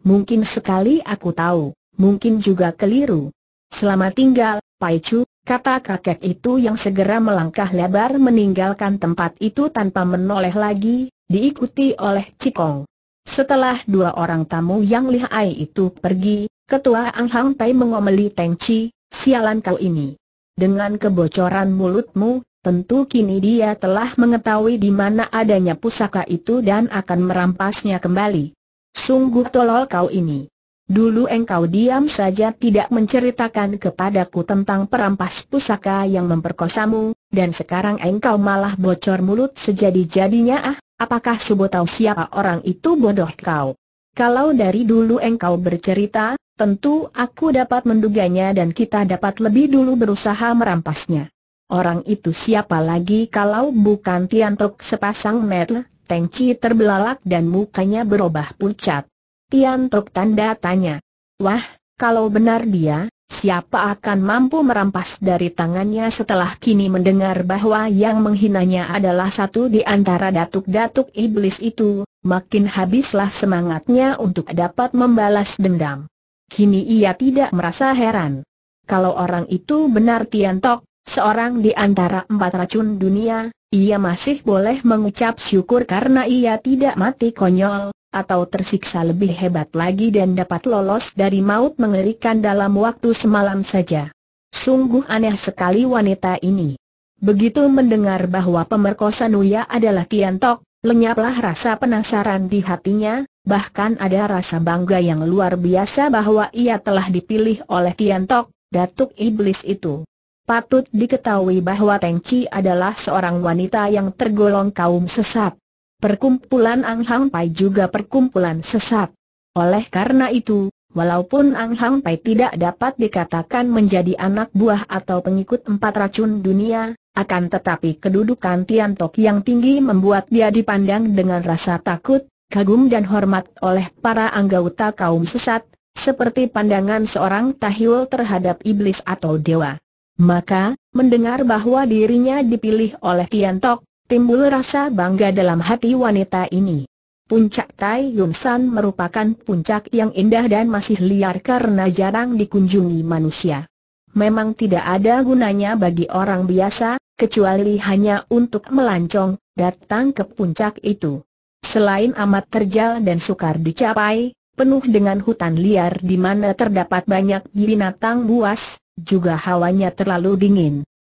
mungkin sekali aku tahu, mungkin juga keliru. Selamat tinggal, Pai Chu, kata kakek itu yang segera melangkah lebar meninggalkan tempat itu tanpa menoleh lagi, diikuti oleh Cikong. Setelah dua orang tamu yang lihai itu pergi, Ketua Ang Hang Pai mengomeli Teng Chi, sialan kau ini. Dengan kebocoran mulutmu, tentu kini dia telah mengetahui di mana adanya pusaka itu dan akan merampasnya kembali. Sungguh tolol kau ini. Dulu engkau diam saja tidak menceritakan kepadaku tentang perampas pusaka yang memperkosamu, dan sekarang engkau malah bocor mulut sejadi-jadinya ah, apakah subuh tahu siapa orang itu bodoh kau? Kalau dari dulu engkau bercerita, Tentu aku dapat menduganya dan kita dapat lebih dulu berusaha merampasnya. Orang itu siapa lagi kalau bukan Tian Tiantok sepasang metel, tengci terbelalak dan mukanya berubah pucat. Tian Tiantok tanda tanya. Wah, kalau benar dia, siapa akan mampu merampas dari tangannya setelah kini mendengar bahwa yang menghinanya adalah satu di antara datuk-datuk iblis itu, makin habislah semangatnya untuk dapat membalas dendam. Kini ia tidak merasa heran. Kalau orang itu benar Tian Tiantok, seorang di antara empat racun dunia, ia masih boleh mengucap syukur karena ia tidak mati konyol, atau tersiksa lebih hebat lagi dan dapat lolos dari maut mengerikan dalam waktu semalam saja. Sungguh aneh sekali wanita ini. Begitu mendengar bahwa pemerkosa Nuya adalah Tian Tiantok, lenyaplah rasa penasaran di hatinya, bahkan ada rasa bangga yang luar biasa bahwa ia telah dipilih oleh Tian Tok, Datuk Iblis itu. Patut diketahui bahwa Teng Chi adalah seorang wanita yang tergolong kaum sesat. Perkumpulan Ang Hang Pai juga perkumpulan sesat. Oleh karena itu, walaupun Ang Hang Pai tidak dapat dikatakan menjadi anak buah atau pengikut empat racun dunia, akan tetapi kedudukan Tian Tok yang tinggi membuat dia dipandang dengan rasa takut, kagum dan hormat oleh para anggota kaum sesat, seperti pandangan seorang tahil terhadap iblis atau dewa. Maka, mendengar bahwa dirinya dipilih oleh Tian Tiantok, timbul rasa bangga dalam hati wanita ini. Puncak Tai Yun San merupakan puncak yang indah dan masih liar karena jarang dikunjungi manusia. Memang tidak ada gunanya bagi orang biasa, kecuali hanya untuk melancong, datang ke puncak itu. Selain amat terjal dan sukar dicapai, penuh dengan hutan liar di mana terdapat banyak binatang buas, juga hawanya terlalu dingin.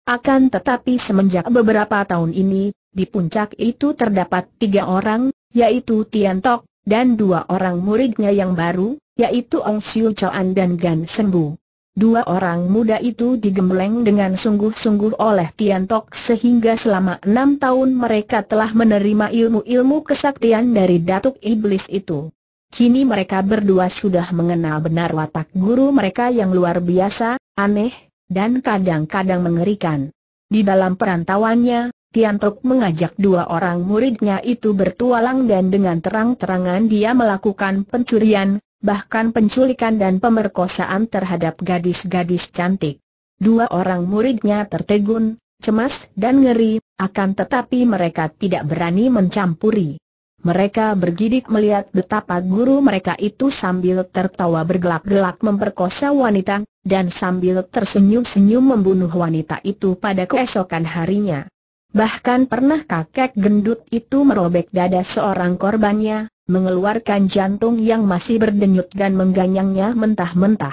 Akan tetapi semenjak beberapa tahun ini, di puncak itu terdapat tiga orang, yaitu Tian Tok, dan dua orang muridnya yang baru, yaitu Ong Siu Choan dan Gan Sembu. Dua orang muda itu digembleng dengan sungguh-sungguh oleh Tian Tok sehingga selama enam tahun mereka telah menerima ilmu-ilmu kesaktian dari Datuk Iblis itu. Kini mereka berdua sudah mengenal benar watak guru mereka yang luar biasa, aneh, dan kadang-kadang mengerikan. Di dalam perantauannya, Tian Tok mengajak dua orang muridnya itu bertualang dan dengan terang-terangan dia melakukan pencurian, bahkan penculikan dan pemerkosaan terhadap gadis-gadis cantik. Dua orang muridnya tertegun, cemas dan ngeri, akan tetapi mereka tidak berani mencampuri. Mereka bergidik melihat betapa guru mereka itu sambil tertawa bergelak-gelak memperkosa wanita, dan sambil tersenyum-senyum membunuh wanita itu pada keesokan harinya. Bahkan pernah kakek gendut itu merobek dada seorang korbannya, mengeluarkan jantung yang masih berdenyut dan mengganyangnya mentah-mentah.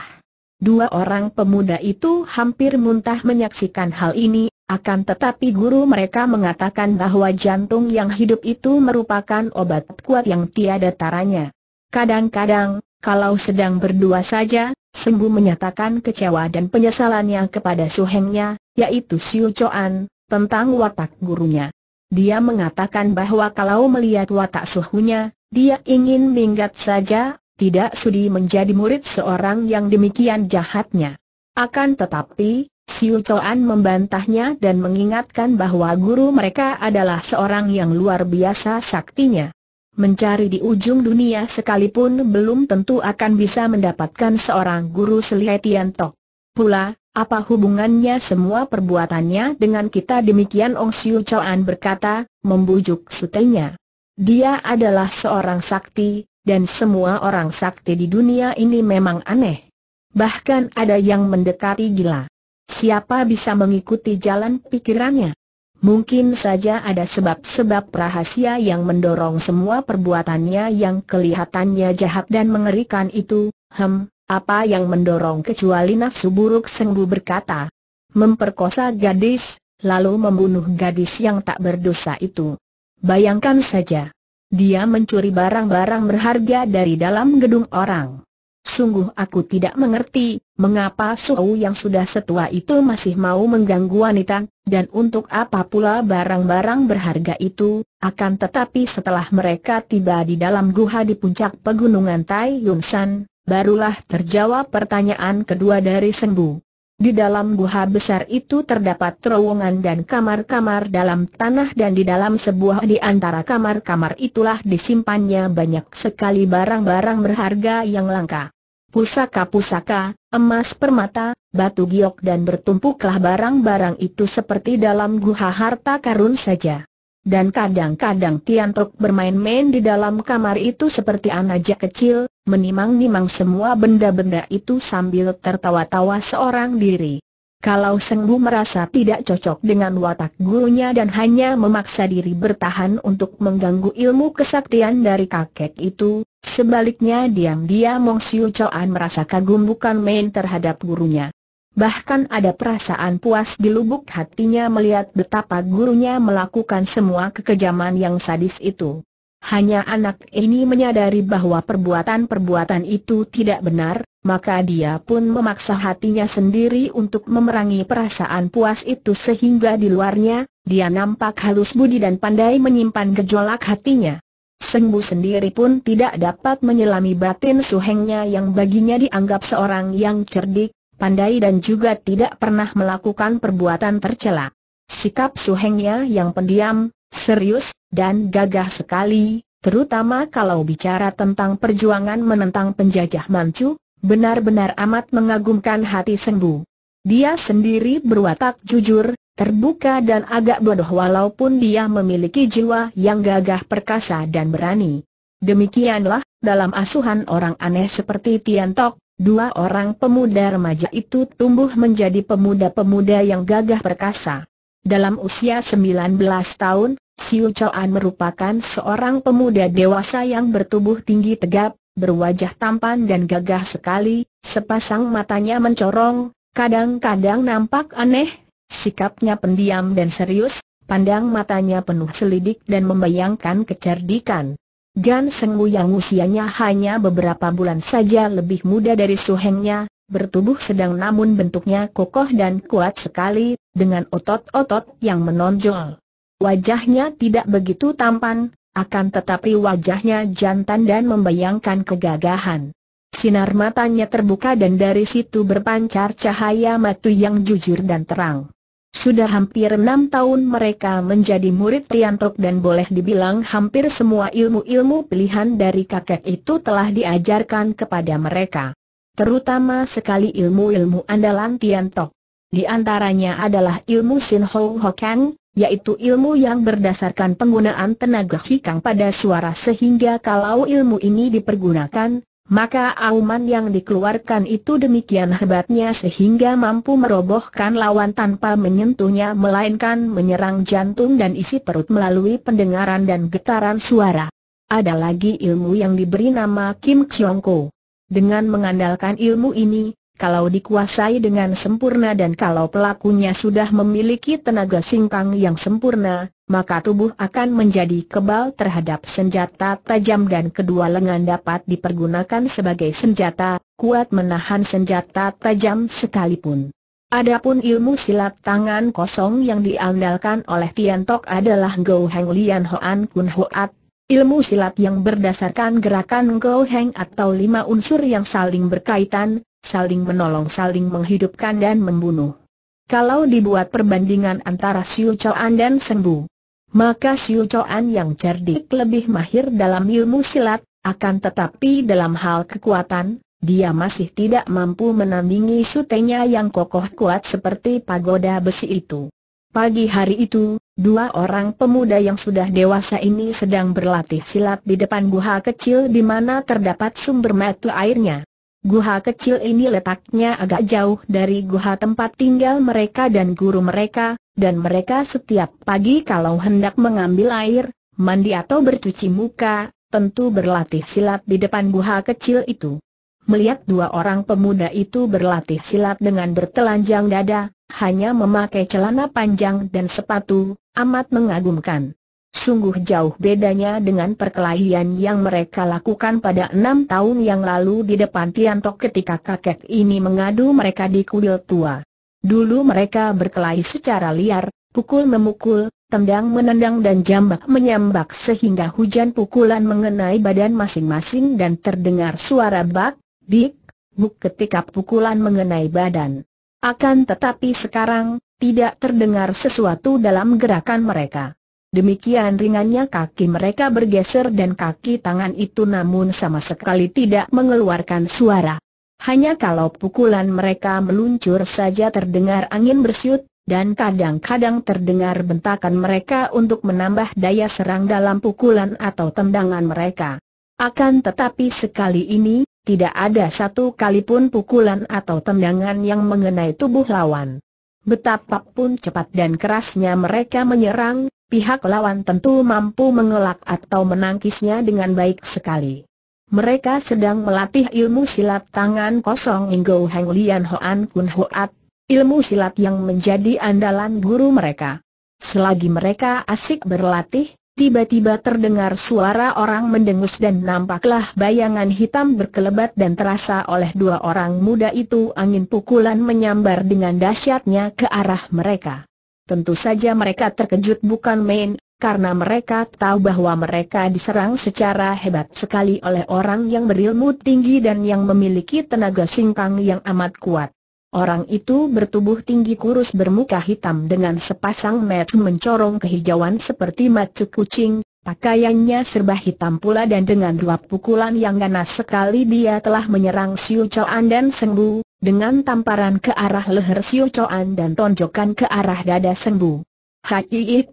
Dua orang pemuda itu hampir muntah menyaksikan hal ini, akan tetapi guru mereka mengatakan bahwa jantung yang hidup itu merupakan obat kuat yang tiada taranya. Kadang-kadang, kalau sedang berdua saja, Sembu menyatakan kecewa dan penyesalannya kepada suhengnya, yaitu Siu Choan, tentang watak gurunya. Dia mengatakan bahwa kalau melihat watak suhunya, dia ingin minggat saja, tidak sudi menjadi murid seorang yang demikian jahatnya. Akan tetapi, Siu Chuan membantahnya dan mengingatkan bahwa guru mereka adalah seorang yang luar biasa saktinya. Mencari di ujung dunia sekalipun belum tentu akan bisa mendapatkan seorang guru selihai Tok. Pula, apa hubungannya semua perbuatannya dengan kita demikian Ong Siu Chuan berkata, membujuk sutenya. Dia adalah seorang sakti, dan semua orang sakti di dunia ini memang aneh. Bahkan ada yang mendekati gila. Siapa bisa mengikuti jalan pikirannya? Mungkin saja ada sebab-sebab rahasia yang mendorong semua perbuatannya yang kelihatannya jahat dan mengerikan itu, hem, apa yang mendorong kecuali nafsu buruk senggu berkata. Memperkosa gadis, lalu membunuh gadis yang tak berdosa itu. Bayangkan saja. Dia mencuri barang-barang berharga dari dalam gedung orang. Sungguh aku tidak mengerti, mengapa Suau yang sudah setua itu masih mau mengganggu wanita, dan untuk apa pula barang-barang berharga itu, akan tetapi setelah mereka tiba di dalam guha di puncak pegunungan Tai Yun San, barulah terjawab pertanyaan kedua dari Sembu. Di dalam guha besar itu terdapat terowongan dan kamar-kamar dalam tanah dan di dalam sebuah di antara kamar-kamar itulah disimpannya banyak sekali barang-barang berharga yang langka. Pusaka-pusaka, emas permata, batu giok dan bertumpuklah barang-barang itu seperti dalam guha harta karun saja dan kadang-kadang Tiantok bermain-main di dalam kamar itu seperti anak kecil, menimang-nimang semua benda-benda itu sambil tertawa-tawa seorang diri. Kalau Sengbu merasa tidak cocok dengan watak gurunya dan hanya memaksa diri bertahan untuk mengganggu ilmu kesaktian dari kakek itu, sebaliknya diam-diam Mong Siu Choan merasa kagum bukan main terhadap gurunya bahkan ada perasaan puas di lubuk hatinya melihat betapa gurunya melakukan semua kekejaman yang sadis itu. Hanya anak ini menyadari bahwa perbuatan-perbuatan itu tidak benar, maka dia pun memaksa hatinya sendiri untuk memerangi perasaan puas itu sehingga di luarnya, dia nampak halus budi dan pandai menyimpan gejolak hatinya. Sengbu sendiri pun tidak dapat menyelami batin suhengnya yang baginya dianggap seorang yang cerdik, pandai dan juga tidak pernah melakukan perbuatan tercela. Sikap Suhengnya yang pendiam, serius, dan gagah sekali, terutama kalau bicara tentang perjuangan menentang penjajah Manchu, benar-benar amat mengagumkan hati Sengbu. Dia sendiri berwatak jujur, terbuka dan agak bodoh walaupun dia memiliki jiwa yang gagah perkasa dan berani. Demikianlah, dalam asuhan orang aneh seperti Tian Tok, Dua orang pemuda remaja itu tumbuh menjadi pemuda-pemuda yang gagah perkasa. Dalam usia 19 tahun, Siu Choan merupakan seorang pemuda dewasa yang bertubuh tinggi tegap, berwajah tampan dan gagah sekali, sepasang matanya mencorong, kadang-kadang nampak aneh, sikapnya pendiam dan serius, pandang matanya penuh selidik dan membayangkan kecerdikan. Gan Sengmu yang usianya hanya beberapa bulan saja lebih muda dari suhengnya, bertubuh sedang namun bentuknya kokoh dan kuat sekali, dengan otot-otot yang menonjol. Wajahnya tidak begitu tampan, akan tetapi wajahnya jantan dan membayangkan kegagahan. Sinar matanya terbuka dan dari situ berpancar cahaya matu yang jujur dan terang. Sudah hampir enam tahun mereka menjadi murid Tiantok dan boleh dibilang hampir semua ilmu-ilmu pilihan dari kakek itu telah diajarkan kepada mereka. Terutama sekali ilmu-ilmu andalan Tiantok. Di antaranya adalah ilmu Sin Ho Hokang, yaitu ilmu yang berdasarkan penggunaan tenaga hikang pada suara sehingga kalau ilmu ini dipergunakan, maka auman yang dikeluarkan itu demikian hebatnya sehingga mampu merobohkan lawan tanpa menyentuhnya melainkan menyerang jantung dan isi perut melalui pendengaran dan getaran suara. Ada lagi ilmu yang diberi nama Kim Ko. Dengan mengandalkan ilmu ini, kalau dikuasai dengan sempurna dan kalau pelakunya sudah memiliki tenaga singkang yang sempurna, maka tubuh akan menjadi kebal terhadap senjata tajam dan kedua lengan dapat dipergunakan sebagai senjata, kuat menahan senjata tajam sekalipun. Adapun ilmu silat tangan kosong yang diandalkan oleh Tian Tok adalah Go Heng Lian Hoan Kun Hoat Ilmu silat yang berdasarkan gerakan Heng atau lima unsur yang saling berkaitan, saling menolong saling menghidupkan dan membunuh. Kalau dibuat perbandingan antara Siu Chuan dan Sembu, maka Siu Chuan yang cerdik lebih mahir dalam ilmu silat, akan tetapi dalam hal kekuatan, dia masih tidak mampu menandingi sutenya yang kokoh kuat seperti pagoda besi itu. Pagi hari itu, dua orang pemuda yang sudah dewasa ini sedang berlatih silat di depan buha kecil di mana terdapat sumber mata airnya. Guha kecil ini letaknya agak jauh dari guha tempat tinggal mereka dan guru mereka, dan mereka setiap pagi kalau hendak mengambil air, mandi atau bercuci muka, tentu berlatih silat di depan guha kecil itu. Melihat dua orang pemuda itu berlatih silat dengan bertelanjang dada, hanya memakai celana panjang dan sepatu, amat mengagumkan. Sungguh jauh bedanya dengan perkelahian yang mereka lakukan pada enam tahun yang lalu di depan Tiantok ketika kakek ini mengadu mereka di kuil tua. Dulu mereka berkelahi secara liar, pukul-memukul, tendang-menendang dan jambak-menyambak sehingga hujan pukulan mengenai badan masing-masing dan terdengar suara bak, dik, buk ketika pukulan mengenai badan. Akan tetapi sekarang, tidak terdengar sesuatu dalam gerakan mereka. Demikian ringannya kaki mereka bergeser dan kaki tangan itu namun sama sekali tidak mengeluarkan suara. Hanya kalau pukulan mereka meluncur saja terdengar angin bersiut, dan kadang-kadang terdengar bentakan mereka untuk menambah daya serang dalam pukulan atau tendangan mereka. Akan tetapi sekali ini, tidak ada satu kali pun pukulan atau tendangan yang mengenai tubuh lawan. Betapapun cepat dan kerasnya mereka menyerang, pihak lawan tentu mampu mengelak atau menangkisnya dengan baik sekali. Mereka sedang melatih ilmu silat tangan kosong Inggo Heng Lian Hoan Kun Hoat, ilmu silat yang menjadi andalan guru mereka. Selagi mereka asik berlatih, tiba-tiba terdengar suara orang mendengus dan nampaklah bayangan hitam berkelebat dan terasa oleh dua orang muda itu angin pukulan menyambar dengan dahsyatnya ke arah mereka. Tentu saja mereka terkejut bukan main, karena mereka tahu bahwa mereka diserang secara hebat sekali oleh orang yang berilmu tinggi dan yang memiliki tenaga singkang yang amat kuat. Orang itu bertubuh tinggi kurus bermuka hitam dengan sepasang mata mencorong kehijauan seperti mata kucing, pakaiannya serba hitam pula dan dengan dua pukulan yang ganas sekali dia telah menyerang Siu Chuan dan Bu dengan tamparan ke arah leher Siu Coan dan tonjokan ke arah dada Sembu. Hai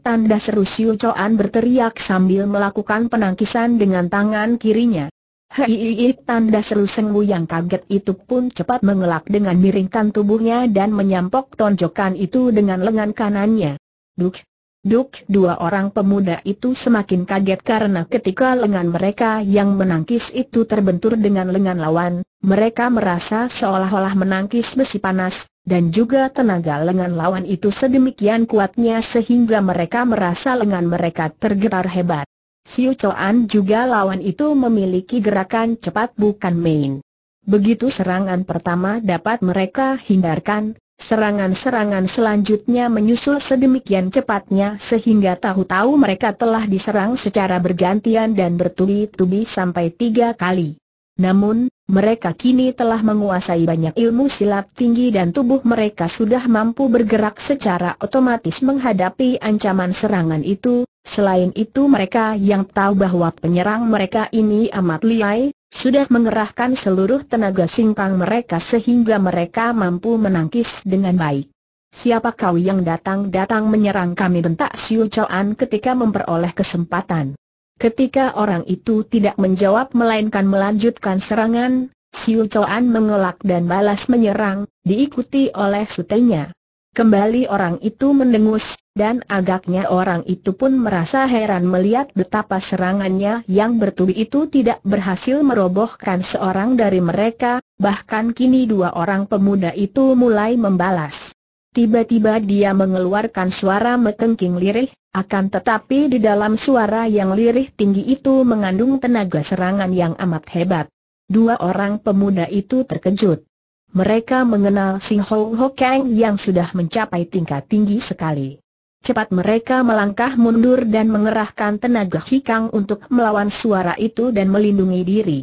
tanda seru Siu Coan berteriak sambil melakukan penangkisan dengan tangan kirinya. Hei tanda seru Sengwu yang kaget itu pun cepat mengelak dengan miringkan tubuhnya dan menyampok tonjokan itu dengan lengan kanannya. Duk, Duk dua orang pemuda itu semakin kaget karena ketika lengan mereka yang menangkis itu terbentur dengan lengan lawan, mereka merasa seolah-olah menangkis besi panas, dan juga tenaga lengan lawan itu sedemikian kuatnya sehingga mereka merasa lengan mereka tergetar hebat. Siu Choan juga lawan itu memiliki gerakan cepat bukan main. Begitu serangan pertama dapat mereka hindarkan, Serangan-serangan selanjutnya menyusul sedemikian cepatnya sehingga tahu-tahu mereka telah diserang secara bergantian dan bertubi-tubi sampai tiga kali. Namun, mereka kini telah menguasai banyak ilmu silat tinggi dan tubuh mereka sudah mampu bergerak secara otomatis menghadapi ancaman serangan itu, selain itu mereka yang tahu bahwa penyerang mereka ini amat liai, sudah mengerahkan seluruh tenaga singkang mereka sehingga mereka mampu menangkis dengan baik. Siapa kau yang datang-datang menyerang kami bentak Siu Chuan ketika memperoleh kesempatan. Ketika orang itu tidak menjawab melainkan melanjutkan serangan, Siu Chuan mengelak dan balas menyerang, diikuti oleh sutenya. Kembali orang itu mendengus, dan agaknya orang itu pun merasa heran melihat betapa serangannya yang bertubi itu tidak berhasil merobohkan seorang dari mereka, bahkan kini dua orang pemuda itu mulai membalas. Tiba-tiba dia mengeluarkan suara metengking lirih, akan tetapi di dalam suara yang lirih tinggi itu mengandung tenaga serangan yang amat hebat. Dua orang pemuda itu terkejut. Mereka mengenal Sing Ho Ho Kang yang sudah mencapai tingkat tinggi sekali. Cepat mereka melangkah mundur dan mengerahkan tenaga hikang untuk melawan suara itu dan melindungi diri.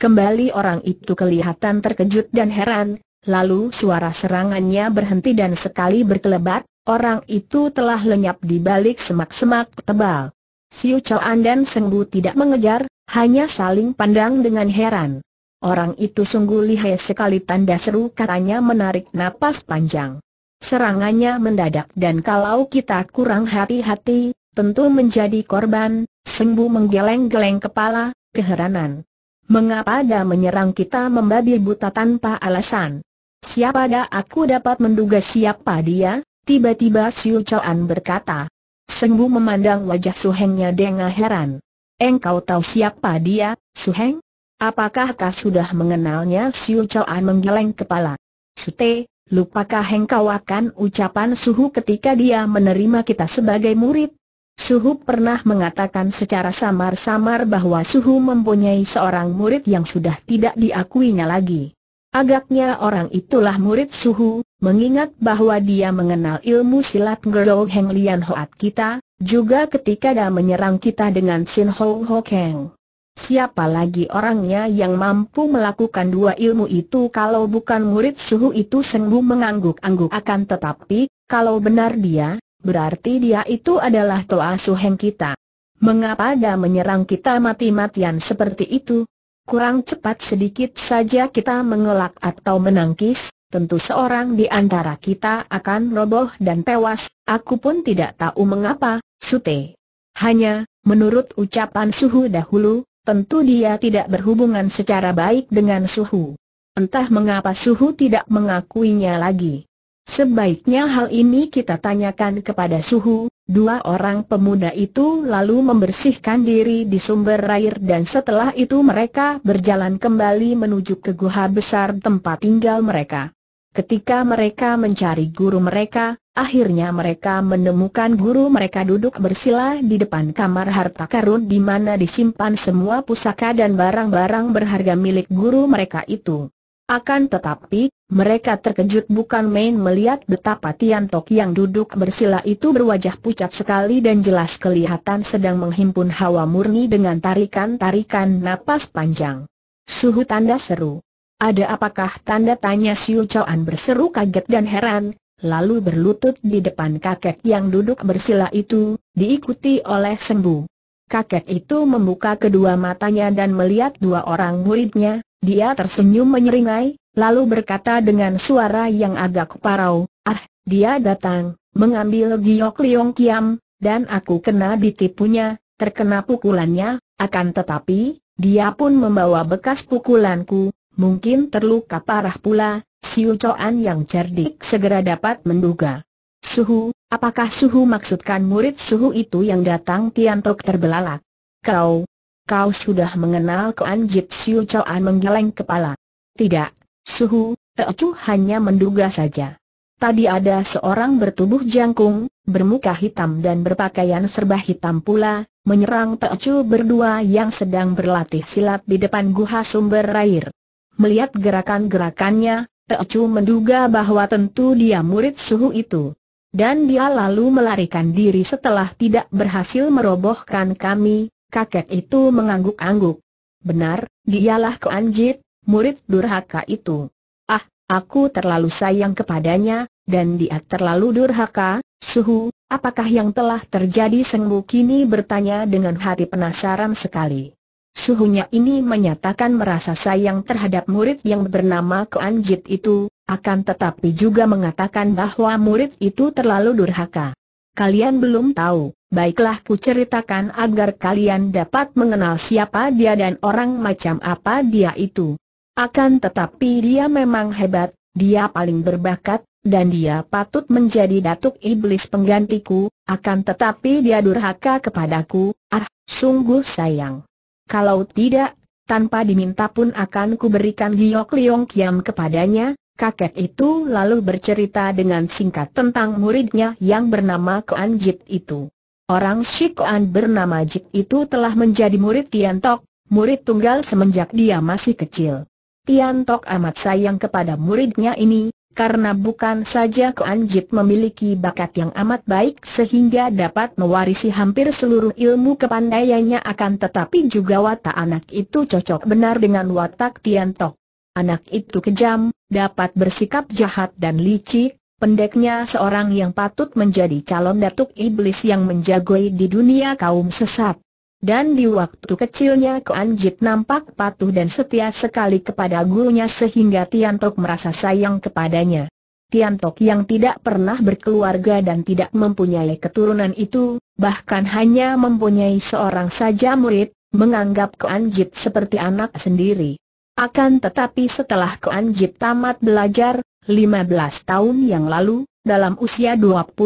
Kembali orang itu kelihatan terkejut dan heran, lalu suara serangannya berhenti dan sekali berkelebat, orang itu telah lenyap di balik semak-semak tebal. Siu An dan Bu tidak mengejar, hanya saling pandang dengan heran. Orang itu sungguh lihai sekali tanda seru katanya menarik napas panjang. Serangannya mendadak dan kalau kita kurang hati-hati, tentu menjadi korban, Sembu menggeleng-geleng kepala, keheranan. Mengapa ada menyerang kita membabi buta tanpa alasan? Siapa ada aku dapat menduga siapa dia? Tiba-tiba Siu Chuan berkata. Sembu memandang wajah Suhengnya dengan heran. Engkau tahu siapa dia, Suheng? Apakah kau sudah mengenalnya? Siu Choan menggeleng kepala. Sute, lupakah engkau akan ucapan Suhu ketika dia menerima kita sebagai murid? Suhu pernah mengatakan secara samar-samar bahwa Suhu mempunyai seorang murid yang sudah tidak diakuinya lagi. Agaknya orang itulah murid Suhu, mengingat bahwa dia mengenal ilmu silat Gerou Heng Lian Hoat kita, juga ketika dia menyerang kita dengan Sin Ho Ho Keng. Siapa lagi orangnya yang mampu melakukan dua ilmu itu kalau bukan murid suhu itu Sengbu mengangguk-angguk akan tetapi, kalau benar dia, berarti dia itu adalah Toa Suheng kita. Mengapa dia menyerang kita mati-matian seperti itu? Kurang cepat sedikit saja kita mengelak atau menangkis, tentu seorang di antara kita akan roboh dan tewas, aku pun tidak tahu mengapa, Sute. Hanya, menurut ucapan suhu dahulu, Tentu dia tidak berhubungan secara baik dengan Suhu. Entah mengapa Suhu tidak mengakuinya lagi. Sebaiknya hal ini kita tanyakan kepada Suhu, dua orang pemuda itu lalu membersihkan diri di sumber air dan setelah itu mereka berjalan kembali menuju ke guha besar tempat tinggal mereka. Ketika mereka mencari guru mereka, akhirnya mereka menemukan guru mereka duduk bersila di depan kamar harta karun di mana disimpan semua pusaka dan barang-barang berharga milik guru mereka itu. Akan tetapi, mereka terkejut bukan main melihat betapa Tiantok yang duduk bersila itu berwajah pucat sekali dan jelas kelihatan sedang menghimpun hawa murni dengan tarikan-tarikan napas panjang. Suhu tanda seru. Ada apakah tanda tanya Siu Choan berseru kaget dan heran, lalu berlutut di depan kakek yang duduk bersila itu, diikuti oleh Sembu. Kakek itu membuka kedua matanya dan melihat dua orang muridnya, dia tersenyum menyeringai, lalu berkata dengan suara yang agak parau, Ah, dia datang, mengambil giok liong kiam, dan aku kena ditipunya, terkena pukulannya, akan tetapi, dia pun membawa bekas pukulanku, mungkin terluka parah pula, Siu Coan yang cerdik segera dapat menduga. Suhu, apakah Suhu maksudkan murid Suhu itu yang datang Tiantok terbelalak? Kau, kau sudah mengenal Koan Jit Siu menggeleng kepala. Tidak, Suhu, Teocu hanya menduga saja. Tadi ada seorang bertubuh jangkung, bermuka hitam dan berpakaian serba hitam pula, menyerang Teocu berdua yang sedang berlatih silat di depan guha sumber air. Melihat gerakan-gerakannya, Teochu menduga bahwa tentu dia murid suhu itu. Dan dia lalu melarikan diri setelah tidak berhasil merobohkan kami, kakek itu mengangguk-angguk. Benar, dialah Keanjit, murid durhaka itu. Ah, aku terlalu sayang kepadanya, dan dia terlalu durhaka, suhu, apakah yang telah terjadi Sengbu kini bertanya dengan hati penasaran sekali. Suhunya ini menyatakan merasa sayang terhadap murid yang bernama Keanjit itu, akan tetapi juga mengatakan bahwa murid itu terlalu durhaka. Kalian belum tahu, baiklah ku ceritakan agar kalian dapat mengenal siapa dia dan orang macam apa dia itu. Akan tetapi dia memang hebat, dia paling berbakat, dan dia patut menjadi datuk iblis penggantiku, akan tetapi dia durhaka kepadaku, ah, sungguh sayang. Kalau tidak, tanpa diminta pun akan kuberikan Giok Liong Kiam kepadanya, kakek itu lalu bercerita dengan singkat tentang muridnya yang bernama Koan Jit itu. Orang Koan bernama Jit itu telah menjadi murid Tian Tok, murid tunggal semenjak dia masih kecil. Tian Tok amat sayang kepada muridnya ini, karena bukan saja Keanjit memiliki bakat yang amat baik sehingga dapat mewarisi hampir seluruh ilmu kepandaiannya akan tetapi juga watak anak itu cocok benar dengan watak Tok. Anak itu kejam, dapat bersikap jahat dan licik, pendeknya seorang yang patut menjadi calon datuk iblis yang menjagoi di dunia kaum sesat. Dan di waktu kecilnya Koan Jit nampak patuh dan setia sekali kepada gurunya sehingga Tian Tok merasa sayang kepadanya. Tian Tok yang tidak pernah berkeluarga dan tidak mempunyai keturunan itu, bahkan hanya mempunyai seorang saja murid, menganggap Koan Jit seperti anak sendiri. Akan tetapi setelah Koan Jit tamat belajar, 15 tahun yang lalu, dalam usia 25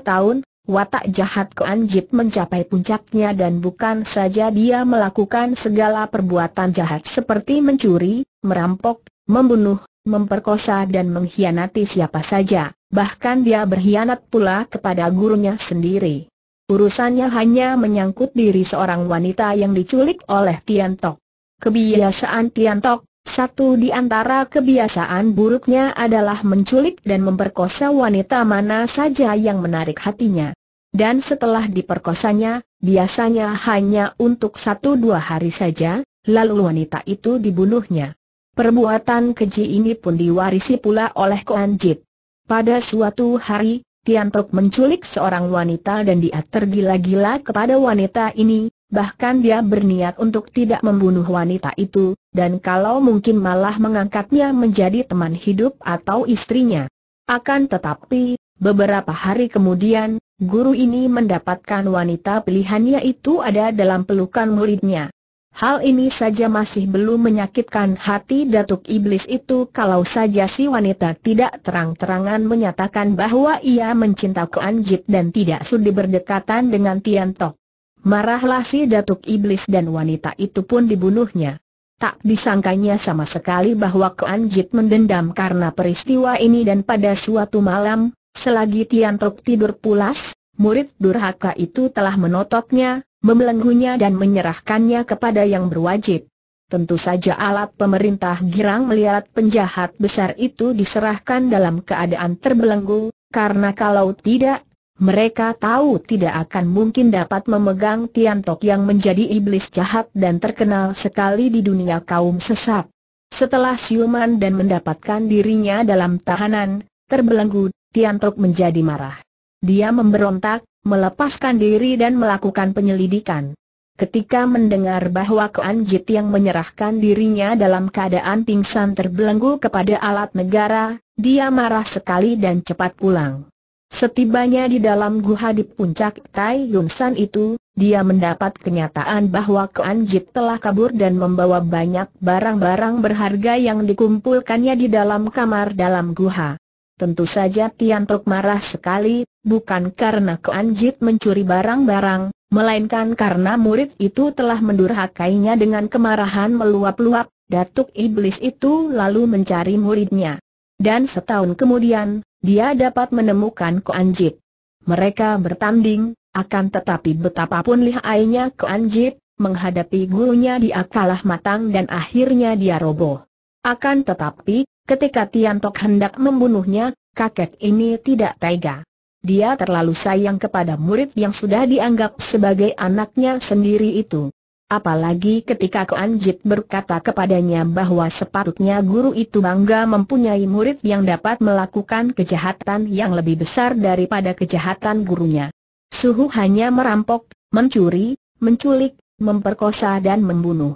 tahun, watak jahat Koanjit mencapai puncaknya dan bukan saja dia melakukan segala perbuatan jahat seperti mencuri, merampok, membunuh, memperkosa dan mengkhianati siapa saja, bahkan dia berkhianat pula kepada gurunya sendiri. Urusannya hanya menyangkut diri seorang wanita yang diculik oleh Tian Tiantok. Kebiasaan Tian Tiantok, satu di antara kebiasaan buruknya adalah menculik dan memperkosa wanita mana saja yang menarik hatinya. Dan setelah diperkosanya, biasanya hanya untuk satu dua hari saja, lalu wanita itu dibunuhnya. Perbuatan keji ini pun diwarisi pula oleh Kuan Jip. Pada suatu hari, Tian Tok menculik seorang wanita dan dia tergila-gila kepada wanita ini, bahkan dia berniat untuk tidak membunuh wanita itu, dan kalau mungkin malah mengangkatnya menjadi teman hidup atau istrinya. Akan tetapi, beberapa hari kemudian, guru ini mendapatkan wanita pilihannya itu ada dalam pelukan muridnya. Hal ini saja masih belum menyakitkan hati Datuk Iblis itu kalau saja si wanita tidak terang-terangan menyatakan bahwa ia mencinta Keanjit dan tidak sudi berdekatan dengan Tok. Marahlah si Datuk Iblis dan wanita itu pun dibunuhnya. Tak disangkanya sama sekali bahwa Keanjit mendendam karena peristiwa ini dan pada suatu malam, Selagi Tian Tiantok tidur pulas, murid durhaka itu telah menototnya, membelenggunya dan menyerahkannya kepada yang berwajib. Tentu saja alat pemerintah girang melihat penjahat besar itu diserahkan dalam keadaan terbelenggu, karena kalau tidak, mereka tahu tidak akan mungkin dapat memegang Tian Tiantok yang menjadi iblis jahat dan terkenal sekali di dunia kaum sesat. Setelah siuman dan mendapatkan dirinya dalam tahanan, terbelenggu Tiantok menjadi marah. Dia memberontak, melepaskan diri dan melakukan penyelidikan. Ketika mendengar bahwa Kuan Jit yang menyerahkan dirinya dalam keadaan pingsan terbelenggu kepada alat negara, dia marah sekali dan cepat pulang. Setibanya di dalam guha di puncak Tai Yun San itu, dia mendapat kenyataan bahwa Kuan Jit telah kabur dan membawa banyak barang-barang berharga yang dikumpulkannya di dalam kamar dalam guha. Tentu saja Tian Tok marah sekali, bukan karena Keanjit mencuri barang-barang, melainkan karena murid itu telah mendurhakainya dengan kemarahan meluap-luap, Datuk Iblis itu lalu mencari muridnya. Dan setahun kemudian, dia dapat menemukan Keanjit. Mereka bertanding, akan tetapi betapapun lihainya Keanjit, menghadapi gurunya dia kalah matang dan akhirnya dia roboh. Akan tetapi, Ketika Tiantok hendak membunuhnya, kakek ini tidak tega. Dia terlalu sayang kepada murid yang sudah dianggap sebagai anaknya sendiri itu. Apalagi ketika Koanjit berkata kepadanya bahwa sepatutnya guru itu bangga mempunyai murid yang dapat melakukan kejahatan yang lebih besar daripada kejahatan gurunya. Suhu hanya merampok, mencuri, menculik, memperkosa dan membunuh.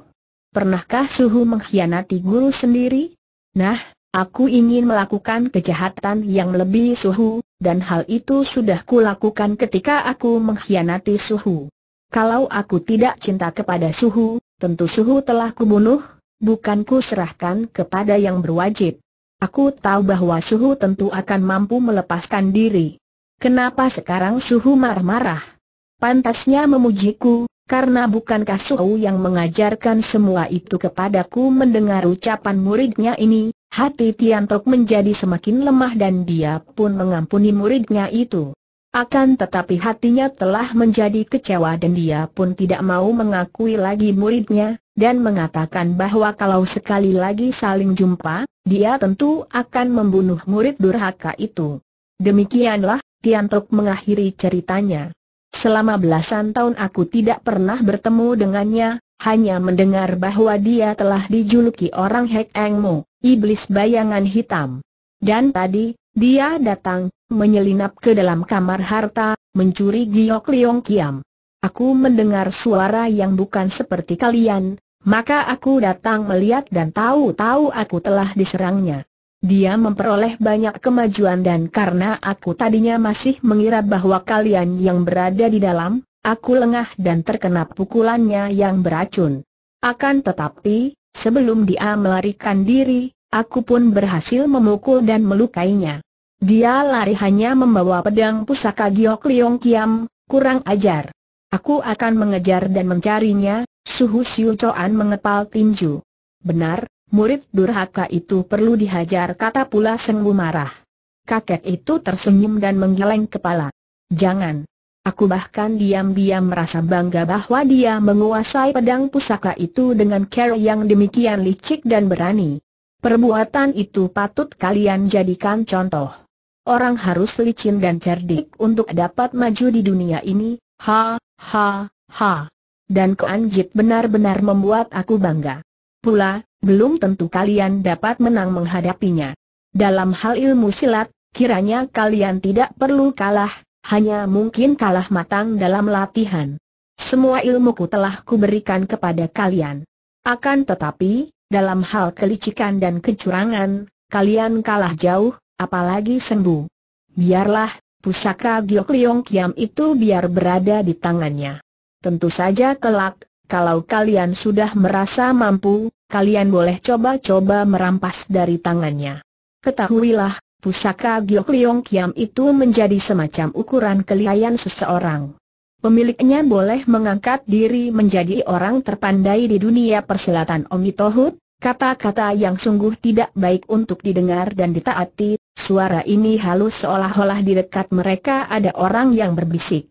Pernahkah Suhu mengkhianati guru sendiri? Nah, Aku ingin melakukan kejahatan yang lebih suhu, dan hal itu sudah kulakukan ketika aku mengkhianati suhu. Kalau aku tidak cinta kepada suhu, tentu suhu telah kubunuh, bukan serahkan kepada yang berwajib. Aku tahu bahwa suhu tentu akan mampu melepaskan diri. Kenapa sekarang suhu marah-marah? Pantasnya memujiku, karena bukankah Suhu yang mengajarkan semua itu kepadaku mendengar ucapan muridnya ini, hati Tian Tiantok menjadi semakin lemah dan dia pun mengampuni muridnya itu. Akan tetapi hatinya telah menjadi kecewa dan dia pun tidak mau mengakui lagi muridnya, dan mengatakan bahwa kalau sekali lagi saling jumpa, dia tentu akan membunuh murid durhaka itu. Demikianlah, Tian Tiantok mengakhiri ceritanya. Selama belasan tahun aku tidak pernah bertemu dengannya, hanya mendengar bahwa dia telah dijuluki orang Hek Mo iblis bayangan hitam. Dan tadi, dia datang, menyelinap ke dalam kamar harta, mencuri giok liong kiam. Aku mendengar suara yang bukan seperti kalian, maka aku datang melihat dan tahu-tahu aku telah diserangnya. Dia memperoleh banyak kemajuan dan karena aku tadinya masih mengira bahwa kalian yang berada di dalam, aku lengah dan terkena pukulannya yang beracun. Akan tetapi, Sebelum dia melarikan diri, aku pun berhasil memukul dan melukainya. Dia lari hanya membawa pedang pusaka Giok Liong Kiam, kurang ajar. Aku akan mengejar dan mencarinya, Suhu Siu Choan mengepal tinju. Benar, murid durhaka itu perlu dihajar kata pula Senggu marah. Kakek itu tersenyum dan menggeleng kepala. Jangan. Aku bahkan diam-diam merasa bangga bahwa dia menguasai pedang pusaka itu dengan cara yang demikian licik dan berani. Perbuatan itu patut kalian jadikan contoh. Orang harus licin dan cerdik untuk dapat maju di dunia ini, ha, ha, ha. Dan keanjit benar-benar membuat aku bangga. Pula, belum tentu kalian dapat menang menghadapinya. Dalam hal ilmu silat, kiranya kalian tidak perlu kalah, hanya mungkin kalah matang dalam latihan. Semua ilmuku telah kuberikan kepada kalian. Akan tetapi, dalam hal kelicikan dan kecurangan, kalian kalah jauh, apalagi sembuh. Biarlah, pusaka Giok Liong Kiam itu biar berada di tangannya. Tentu saja kelak, kalau kalian sudah merasa mampu, kalian boleh coba-coba merampas dari tangannya. Ketahuilah, Pusaka Giok Liong Kiam itu menjadi semacam ukuran kelihayan seseorang. Pemiliknya boleh mengangkat diri menjadi orang terpandai di dunia Perselatan Omi kata-kata yang sungguh tidak baik untuk didengar dan ditaati, suara ini halus seolah-olah di dekat mereka ada orang yang berbisik.